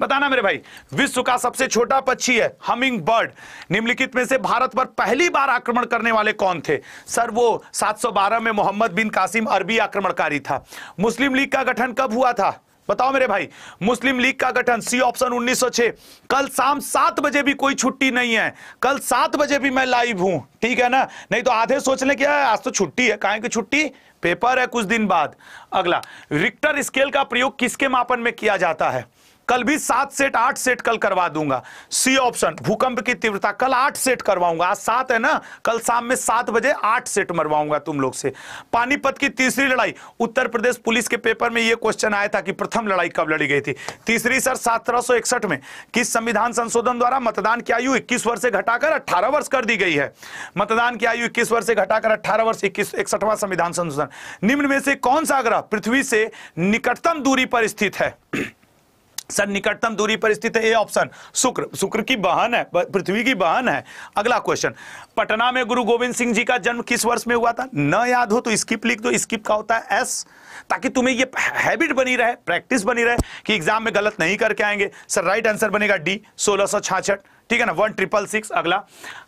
बताना मेरे भाई विश्व का सबसे छोटा पक्षी है हमिंग बर्ड निम्नलिखित में से भारत पर पहली बार आक्रमण करने वाले कौन थे सर वो 712 में मोहम्मद बिन कासिम अरबी आक्रमणकारी था मुस्लिम लीग का गठन कब हुआ था बताओ मेरे भाई मुस्लिम लीग का गठन सी ऑप्शन 1906 कल शाम सात बजे भी कोई छुट्टी नहीं है कल सात बजे भी मैं लाइव हूं ठीक है ना नहीं तो आधे सोच ले क्या आज तो छुट्टी है कहा की छुट्टी पेपर है कुछ दिन बाद अगला रिक्टर स्केल का प्रयोग किसके मापन में किया जाता है कल भी सात सेट आठ सेट कल करवा दूंगा सी ऑप्शन भूकंप की तीव्रता कल आठ सेट करवाऊंगा आज सात है ना कल शाम में सात बजे आठ सेट मरवाऊंगा तुम लोग से पानीपत की तीसरी लड़ाई उत्तर प्रदेश पुलिस के पेपर में यह क्वेश्चन आया था कि प्रथम लड़ाई कब लड़ी गई थी तीसरी सर सत्रह में किस संविधान संशोधन द्वारा मतदान की आयु इक्कीस वर्ष से घटाकर अठारह वर्ष कर दी गई है मतदान की आयु इक्कीस वर्ष से घटाकर अठारह वर्ष इक्कीस इकसठवां संविधान संशोधन निम्न में से कौन सा ग्रह पृथ्वी से निकटतम दूरी पर स्थित है सर निकटतम दूरी पर स्थित है ए ऑप्शन शुक्र शुक्र की बहन है पृथ्वी की बहन है अगला क्वेश्चन पटना में गुरु गोविंद सिंह जी का जन्म किस वर्ष में हुआ था न याद हो तो स्किप लिख दो स्किप का होता है एस ताकि तुम्हें ये हैबिट बनी रहे प्रैक्टिस बनी रहे कि एग्जाम में गलत नहीं करके आएंगे सर राइट आंसर बनेगा डी सोलह ठीक है ना वन ट्रिपल सिक्स अगला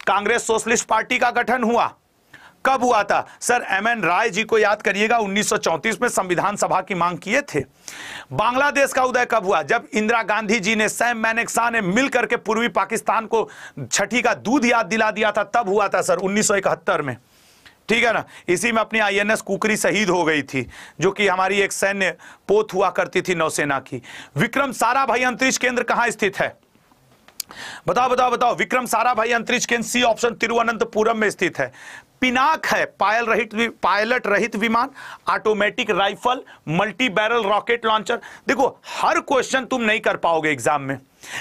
कांग्रेस सोशलिस्ट पार्टी का गठन हुआ कब हुआ था sir M N Roy ji को याद करिएगा 1934 में संविधान सभा की मांग किए थे बांग्लादेश का उदय कब हुआ जब इंदिरा गांधी जी ने सैम मैनिक शाह ने मिल करके पूर्वी पाकिस्तान को छठी का दूध याद दिला दिया था तब हुआ था सर 1971 में ठीक है ना इसी में अपनी आईएनएस कुकरी शहीद हो गई थी जो कि हमारी एक सैन्य पोत हुआ करती थी नौसेना की विक्रम साराभाई अंतरिक्ष केंद्र कहां स्थित है बताओ बताओ बताओ विक्रम सारा भाई अंतरिक्ष केंद्र सी ऑप्शन तिरुवनंतपुरम में स्थित है पिनाक है पायल रहित पायलट रहित विमान automatic rifle multi barrel rocket launcher देखो हर क्वेश्चन तुम नहीं कर पाओगे एग्जाम में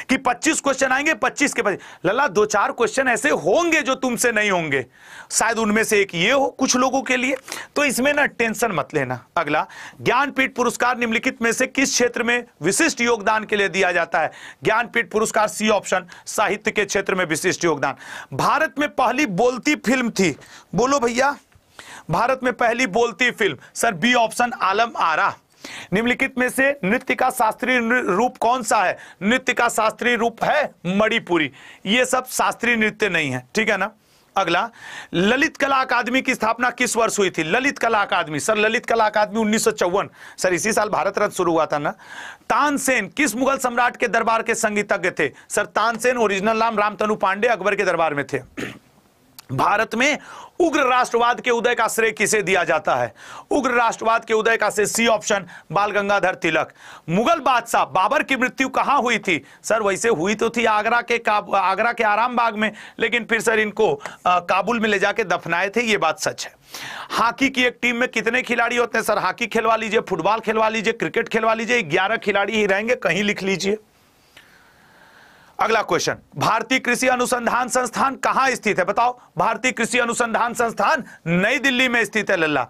कि 25 क्वेश्चन आएंगे 25 के पच्चीस लला दो चार क्वेश्चन ऐसे होंगे जो तुमसे नहीं होंगे शायद उनमें से एक ये हो कुछ लोगों के लिए तो इसमें ना टेंशन मत लेना अगला ज्ञानपीठ पुरस्कार निम्नलिखित में से किस क्षेत्र में विशिष्ट योगदान के लिए दिया जाता है ज्ञानपीठ पुरस्कार सी ऑप्शन साहित्य के क्षेत्र में विशिष्ट योगदान भारत में पहली बोलती फिल्म थी बोलो भैया भारत में पहली बोलती film sir B option Alam Ara निम्नलिखित में से नृत्य का शास्त्रीय रूप कौन सा है नृत्य का शास्त्रीय रूप है मणिपुरी ये सब शास्त्रीय नृत्य नहीं है ठीक है ना अगला ललित कला अकादमी की स्थापना किस वर्ष हुई थी ललित कला अकादमी सर ललित कला अकादमी उन्नीस सर इसी साल भारत रत्न शुरू हुआ था ना तानसेन किस मुगल सम्राट के दरबार के संगीतज्ञ थे सर तानसेन ओरिजिनल नाम रामतनु पांडे अकबर के दरबार में थे भारत में उग्र राष्ट्रवाद के उदय का श्रेय किसे दिया जाता है उग्र राष्ट्रवाद के उदय का श्रेय सी ऑप्शन बाल गंगाधर तिलक मुगल बादशाह बाबर की मृत्यु कहां हुई थी सर वैसे हुई तो थी आगरा के आगरा के आराम बाग में लेकिन फिर सर इनको आ, काबुल में ले जाके दफनाए थे ये बात सच है हॉकी की एक टीम में कितने खिलाड़ी होते हैं सर हॉकी खेलवा लीजिए फुटबॉल खेलवा लीजिए क्रिकेट खेलवा लीजिए ग्यारह खिलाड़ी ही रहेंगे कहीं लिख लीजिए अगला क्वेश्चन भारतीय कृषि अनुसंधान संस्थान कहां स्थित है बताओ भारतीय कृषि अनुसंधान संस्थान नई दिल्ली में स्थित है लल्ला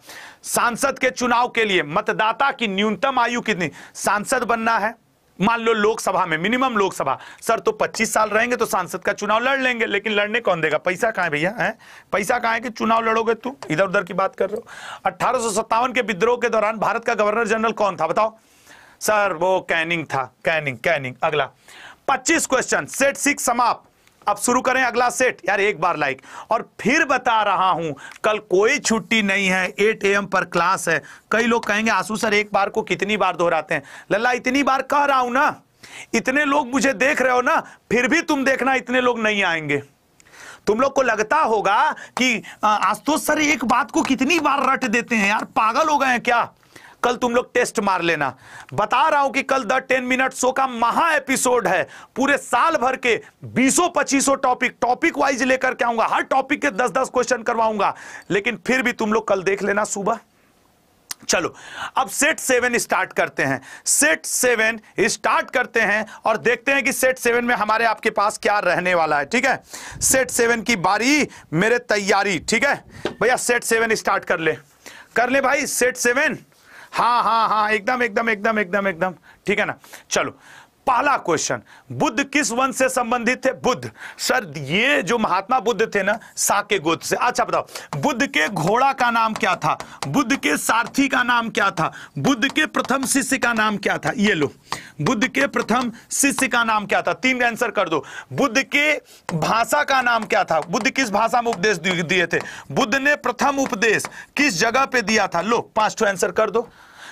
सांसद के चुनाव के लिए मतदाता की न्यूनतम आयु कितनी सांसद बनना है मान लो लोकसभा में मिनिमम लोकसभा सर तो 25 साल रहेंगे तो सांसद का चुनाव लड़ लेंगे लेकिन लड़ने कौन देगा पैसा कहा है भैया है पैसा कहा है कि चुनाव लड़ोगे तू इधर उधर की बात कर रहे हो अठारह के विद्रोह के दौरान भारत का गवर्नर जनरल कौन था बताओ सर वो कैनिंग था कैनिंग कैनिंग अगला पच्चीस क्वेश्चन सेट सिक्स समाप्त अब शुरू करें अगला सेट यार एक बार लाइक और फिर बता रहा हूं कल कोई छुट्टी नहीं है 8 एम पर क्लास है कई लोग कहेंगे आंसू सर एक बार को कितनी बार दोहराते हैं लल्ला इतनी बार कह रहा हूं ना इतने लोग मुझे देख रहे हो ना फिर भी तुम देखना इतने लोग नहीं आएंगे तुम लोग को लगता होगा कि आशुतोष सर एक बात को कितनी बार रट देते हैं यार पागल हो गए हैं क्या कल तुम लोग टेस्ट मार लेना बता रहा हूं कि कल द टेन मिनट शो का महा एपिसोड है पूरे साल भर के बीसों पच्चीसों टॉपिक टॉपिक वाइज लेकर के आऊंगा हर टॉपिक के दस दस क्वेश्चन करवाऊंगा लेकिन फिर भी तुम लोग कल देख लेना सुबह चलो अब सेट सेवन स्टार्ट करते हैं सेट सेवन स्टार्ट करते हैं और देखते हैं कि सेट सेवन में हमारे आपके पास क्या रहने वाला है ठीक है सेट सेवन की बारी मेरे तैयारी ठीक है भैया सेट सेवन स्टार्ट कर ले कर ले भाई सेट सेवन हाँ हाँ हाँ एकदम एकदम एकदम एकदम एकदम ठीक है ना चलो पहला क्वेश्चन बुद्ध किस वंश से संबंधित थे बुद्ध सर ये जो महात्मा बुद्ध थे ना साके गोत्र से अच्छा बताओ बुद्ध के घोड़ा का नाम क्या था बुद्ध के सारथी का नाम क्या था बुद्ध के प्रथम शिष्य का नाम क्या था ये लो बुद्ध के प्रथम शिष्य का नाम क्या था तीन आंसर कर दो बुद्ध के भाषा का नाम क्या था बुद्ध किस भाषा में उपदेश दिए थे बुद्ध ने प्रथम उपदेश किस जगह पे दिया था लो पांच आंसर कर दो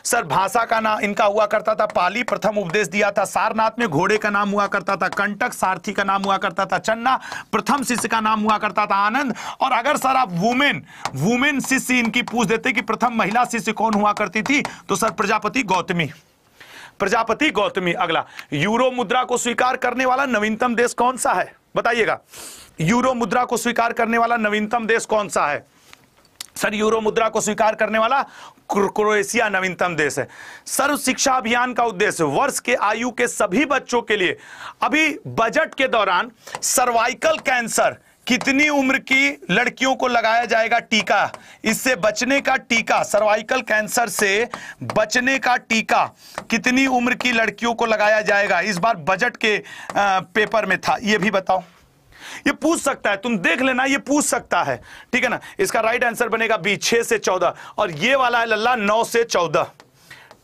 सर भाषा का नाम इनका हुआ करता था पाली प्रथम उपदेश दिया था सारनाथ में घोड़े का नाम हुआ करता था कंटक सारथी का नाम हुआ करता था चन्ना प्रथम शिष्य का नाम हुआ करता था आनंद और अगर सर आप वुमेन वुमेन शिष्य इनकी पूछ देते कि प्रथम महिला शिष्य कौन हुआ करती थी तो सर प्रजापति गौतमी प्रजापति गौतमी अगला यूरो मुद्रा को स्वीकार करने वाला नवीनतम देश कौन सा है बताइएगा यूरो मुद्रा को स्वीकार करने वाला नवीनतम देश कौन सा है सर यूरो मुद्रा को स्वीकार करने वाला क्रोएशिया नवीनतम देश है सर्व शिक्षा अभियान का उद्देश्य वर्ष के आयु के सभी बच्चों के लिए अभी बजट के दौरान सर्वाइकल कैंसर कितनी उम्र की लड़कियों को लगाया जाएगा टीका इससे बचने का टीका सर्वाइकल कैंसर से बचने का टीका कितनी उम्र की लड़कियों को लगाया जाएगा इस बार बजट के पेपर में था यह भी बताओ ये पूछ सकता है तुम देख लेना ये पूछ सकता है ठीक है ना इसका राइट आंसर बनेगा बी छह से चौदह और ये वाला है लल्ला नौ से चौदह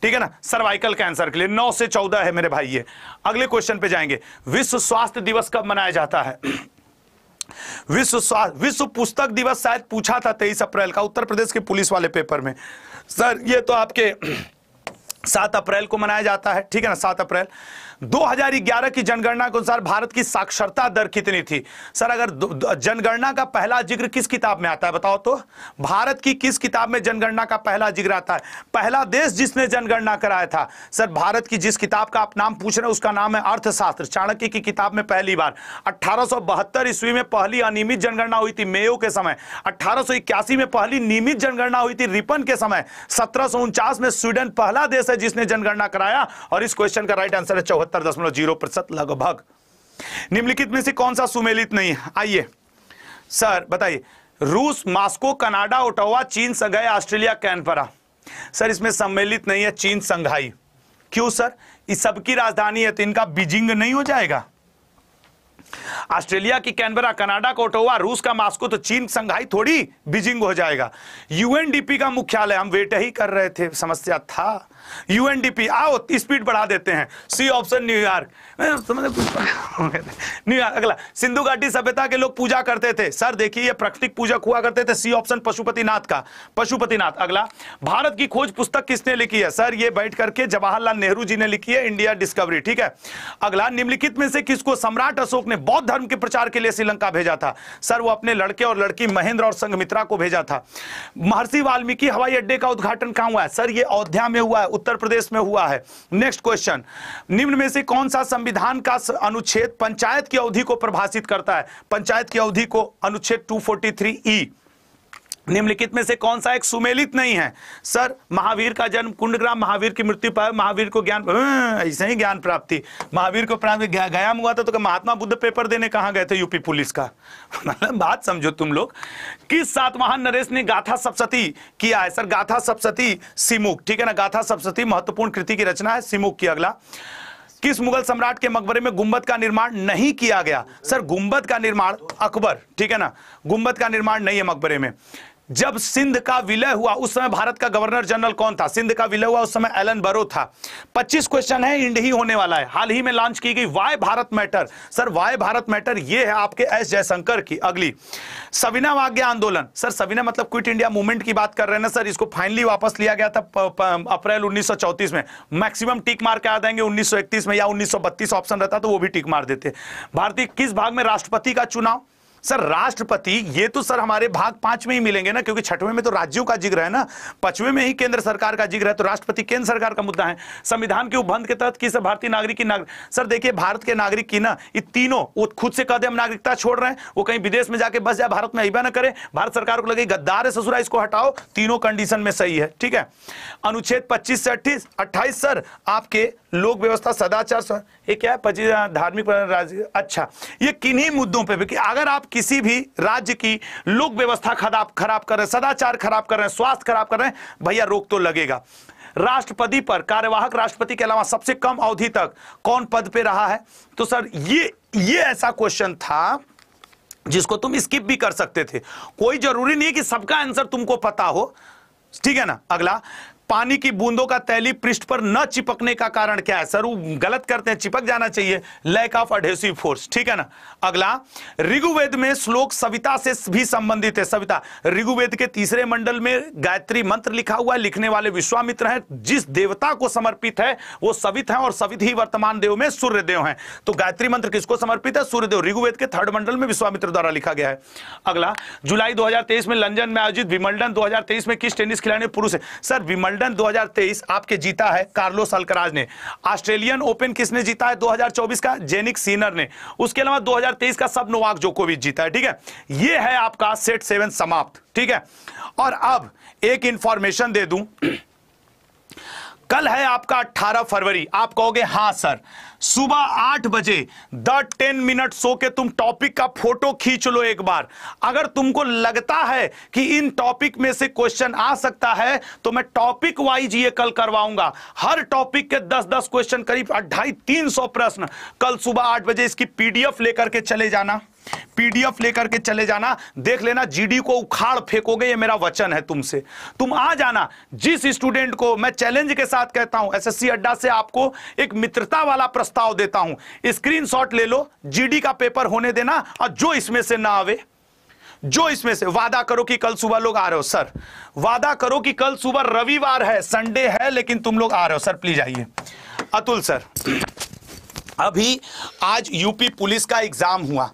ठीक है ना सर्वाइकल कैंसर के लिए नौ से चौदह है मेरे भाई ये अगले क्वेश्चन पे जाएंगे विश्व स्वास्थ्य दिवस कब मनाया जाता है विश्व स्वास्थ्य विश्व पुस्तक दिवस शायद पूछा था तेईस अप्रैल का उत्तर प्रदेश के पुलिस वाले पेपर में सर ये तो आपके सात अप्रैल को मनाया जाता है ठीक है ना सात अप्रैल 2011 की जनगणना के अनुसार भारत की साक्षरता दर कितनी थी सर अगर जनगणना का पहला जिक्र किस किताब में आता है बताओ तो भारत की किस किताब में जनगणना का पहला जिक्र आता है पहला देश जिसने जनगणना कराया था सर भारत की जिस किताब का आप नाम पूछ रहे हैं उसका नाम है अर्थशास्त्र चाणक्य की किताब में पहली बार अठारह ईस्वी में पहली अनियमित जनगणना हुई थी मेयो के समय अठारह में पहली नियमित जनगणना हुई थी रिपन के समय सत्रह में स्वीडन पहला देश है जिसने जनगणना कराया और इस क्वेश्चन का राइट आंसर है चौहत्तर सत्तर दशमलव जीरो प्रतिशत लगभग निम्नलिखित में से कौन सा सुमेलित नहीं आइए सर बताइए रूस मास्को कनाडा ओटावा चीन संघाई ऑस्ट्रेलिया कैनपरा सर इसमें सम्मिलित नहीं है चीन संघाई क्यों सर इस सबकी राजधानी है तो इनका बीजिंग नहीं हो जाएगा ऑस्ट्रेलिया की कैनबरा कनाडा का ओटोवा रूस का मास्को तो चीन संघाई थोड़ी बीजिंग हो जाएगा यूएनडीपी का मुख्यालय हम वेट ही कर रहे थे समस्या था यूएनडीपी आओ स्पीड बढ़ा देते हैं सी ऑप्शन न्यूयॉर्क तो मतलब न्यूयॉर्क अगला सिंधु घाटी सभ्यता के लोग पूजा करते थे सर देखिए ये प्राकृतिक पूजक हुआ करते थे सी ऑप्शन पशुपतिनाथ का पशुपतिनाथ अगला भारत की खोज पुस्तक किसने लिखी है सर ये बैठ करके जवाहरलाल नेहरू जी ने लिखी है इंडिया डिस्कवरी ठीक है अगला निम्नलिखित में से किसको सम्राट अशोक ने बौद्ध धर्म के प्रचार के लिए श्रीलंका भेजा था सर वो अपने लड़के और लड़की महेंद्र और संघमित्रा को भेजा था महर्षि वाल्मीकि हवाई अड्डे का उद्घाटन कहाँ हुआ है सर ये अयोध्या में हुआ है उत्तर प्रदेश में हुआ है नेक्स्ट क्वेश्चन निम्न में से कौन सा संविधान का अनुच्छेद पंचायत की अवधि को परिभाषित करता है पंचायत की अवधि को अनुच्छेद टू ई निम्नलिखित में से कौन सा एक सुमेलित नहीं है सर महावीर का जन्म कुंडग्राम महावीर की मृत्यु पर महावीर को ज्ञान अं, ऐसे ही ज्ञान प्राप्ति महावीर को प्राप्त गया हुआ था तो महात्मा बुद्ध पेपर देने कहाँ गए थे यूपी पुलिस का मतलब बात समझो तुम लोग किस सातवाहन नरेश ने गाथा सप्सती किया है सर गाथा सप्सती सिमुख ठीक है ना गाथा सप्सती महत्वपूर्ण कृति की रचना है सिमुख की अगला किस मुगल सम्राट के मकबरे में गुंबद का निर्माण नहीं किया गया सर गुंबद का निर्माण अकबर ठीक है ना गुंबद का निर्माण नहीं है मकबरे में जब सिंध का विलय हुआ उस समय भारत का गवर्नर जनरल कौन था सिंध का विलय हुआ उस समय एलन बरो था 25 क्वेश्चन है इंड ही होने वाला है हाल ही में लॉन्च की गई why Bharat matter sir why Bharat matter ये है आपके एस जयशंकर की अगली सविना वाग्य आंदोलन सर सविना मतलब क्विट इंडिया मूवमेंट की बात कर रहे हैं ना सर इसको फाइनली वापस लिया गया था अप्रैल उन्नीस में मैक्सिमम टिक मार के आ जाएंगे उन्नीस में या उन्नीस ऑप्शन रहता तो वो भी टिक मार देते भारतीय किस भाग में राष्ट्रपति का चुनाव सर राष्ट्रपति ये तो सर हमारे भाग पांच में ही मिलेंगे ना क्योंकि छठवें में तो राज्यों का जिक्र है ना पांचवें में ही केंद्र सरकार का जिक्र है तो राष्ट्रपति केंद्र सरकार का मुद्दा है संविधान के उपबंध के तहत किस भारतीय नागरिक की नागरिक सर देखिए भारत के नागरिक की ना ये तीनों वो खुद से कहते हम नागरिकता छोड़ रहे हैं वो कहीं विदेश में जाके बस जाए भारत में अहिबा ना करे भारत सरकार को लगे गद्दार है ससुरा इसको हटाओ तीनों कंडीशन में सही है ठीक है अनुच्छेद पच्चीस से अट्ठीस अट्ठाईस सर आपके लोक व्यवस्था सदाचार ये क्या है पच्चीस धार्मिक राज्य अच्छा ये किन्हीं मुद्दों पे भी कि अगर आप किसी भी राज्य की लोक व्यवस्था खराब खराब कर रहे हैं सदाचार खराब कर रहे हैं स्वास्थ्य खराब कर रहे हैं भैया रोक तो लगेगा राष्ट्रपति पर कार्यवाहक राष्ट्रपति के अलावा सबसे कम अवधि तक कौन पद पे रहा है तो सर ये ये ऐसा क्वेश्चन था जिसको तुम स्किप भी कर सकते थे कोई जरूरी नहीं है कि सबका आंसर तुमको पता हो ठीक है ना अगला पानी की बूंदों का तैली पृष्ठ पर न चिपकने का कारण क्या है सर वो गलत करते हैं चिपक जाना चाहिए लैक ऑफ अडेसिव फोर्स ठीक है ना अगला ऋगुवेद में श्लोक सविता से भी संबंधित है सविता ऋगुवेद के तीसरे मंडल में गायत्री मंत्र लिखा हुआ है लिखने वाले विश्वामित्र हैं जिस देवता को समर्पित है वो सवित है और सवित ही वर्तमान देव में सूर्य देव है तो गायत्री मंत्र किसको समर्पित है सूर्यदेव ऋगुवेद के थर्ड मंडल में विश्वामित्र द्वारा लिखा गया है अगला जुलाई दो में लंदन में आयोजित विमल्डन दो में किस टेनिस खिलाड़ी पुरुष है सर विमल्डन विंबलडन 2023 आपके जीता है कार्लोस अलकराज ने ऑस्ट्रेलियन ओपन किसने जीता है 2024 का जेनिक सीनर ने उसके अलावा 2023 का सब नोवाक जोकोविच जीता है ठीक है ये है आपका सेट सेवन समाप्त ठीक है और अब एक इंफॉर्मेशन दे दूं कल है आपका 18 फरवरी आप कहोगे हाँ सर सुबह आठ बजे द टेन मिनट सो के तुम टॉपिक का फोटो खींच लो एक बार अगर तुमको लगता है कि इन टॉपिक में से क्वेश्चन आ सकता है तो मैं टॉपिक वाइज ये कल करवाऊंगा हर टॉपिक के दस दस क्वेश्चन करीब अढ़ाई तीन सौ प्रश्न कल सुबह आठ बजे इसकी पीडीएफ लेकर के चले जाना पीडीएफ लेकर के चले जाना देख लेना जीडी को उखाड़ फेंकोगे ये मेरा वचन है तुमसे तुम आ जाना जिस स्टूडेंट को मैं चैलेंज के साथ कहता हूं एसएससी अड्डा से आपको एक मित्रता वाला प्रस्ताव देता हूं स्क्रीनशॉट ले लो जीडी का पेपर होने देना और जो इसमें से ना आवे जो इसमें से वादा करो कि कल सुबह लोग आ रहे हो सर वादा करो कि कल सुबह रविवार है संडे है लेकिन तुम लोग आ रहे हो सर प्लीज आइए अतुल सर अभी आज यूपी पुलिस का एग्जाम हुआ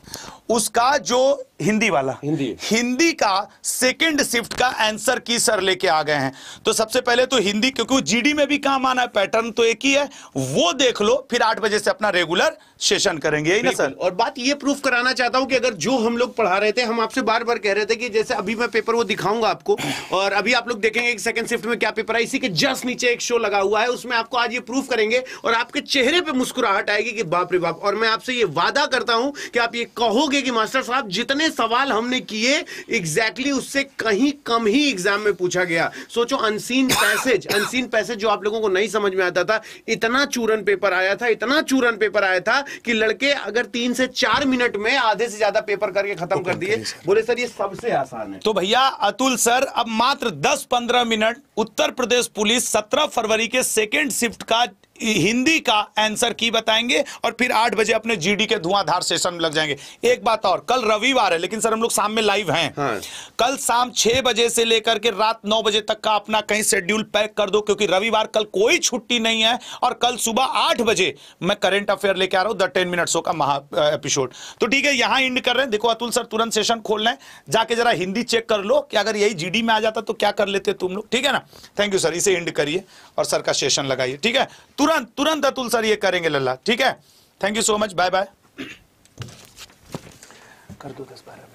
उसका जो हिंदी वाला हिंदी हिंदी का सेकंड शिफ्ट का आंसर की सर लेके आ गए हैं तो सबसे पहले तो हिंदी क्योंकि जीडी में भी काम आना है पैटर्न तो एक ही है वो देख लो फिर आठ बजे से अपना रेगुलर सेशन करेंगे यही ना सर और बात ये प्रूफ कराना चाहता हूं कि अगर जो हम लोग पढ़ा रहे थे हम आपसे बार बार कह रहे थे कि जैसे अभी मैं पेपर वो दिखाऊंगा आपको और अभी आप लोग देखेंगे एक सेकंड शिफ्ट में क्या पेपर है इसी के जस्ट नीचे एक शो लगा हुआ है उसमें आपको आज ये प्रूफ करेंगे और आपके चेहरे पर मुस्कुराहट आएगी कि बाप रे बाप और मैं आपसे ये वादा करता हूँ कि आप ये कहोगे कि मास्टर साहब जितने सवाल हमने किए एग्जैक्टली exactly उससे कहीं कम ही एग्जाम में पूछा गया सोचो अनसीन पैसेज अनसीन पैसेज जो आप लोगों को नहीं समझ में आता था इतना चूरन पेपर आया था इतना चूरन पेपर आया था कि लड़के अगर तीन से चार मिनट में आधे से ज्यादा पेपर करके खत्म कर दिए बोले सर ये सबसे आसान है तो भैया अतुल सर अब मात्र दस पंद्रह मिनट उत्तर प्रदेश पुलिस सत्रह फरवरी के सेकेंड शिफ्ट का हिंदी का आंसर की बताएंगे और फिर आठ बजे अपने जीडी के धुआंधार सेशन में लग जाएंगे एक बात और कल रविवार है लेकिन सर हम लोग शाम में लाइव हैं हाँ। कल शाम छह बजे से लेकर के रात नौ बजे तक का अपना कहीं शेड्यूल पैक कर दो क्योंकि रविवार कल कोई छुट्टी नहीं है और कल सुबह आठ बजे मैं करेंट अफेयर लेके आ रहा हूं द टेन मिनट शो का महा एपिसोड तो ठीक है यहां इंड कर रहे हैं देखो अतुल सर तुरंत सेशन खोल रहे जाके जरा हिंदी चेक कर लो कि अगर यही जीडी में आ जाता तो क्या कर लेते तुम लोग ठीक है ना थैंक यू सर इसे एंड करिए और सर का सेशन लगाइए ठीक है तुरंत तुरंत तुरंत अतुल सर ये करेंगे लल्ला ठीक है thank you so much bye bye कर दो दस बारह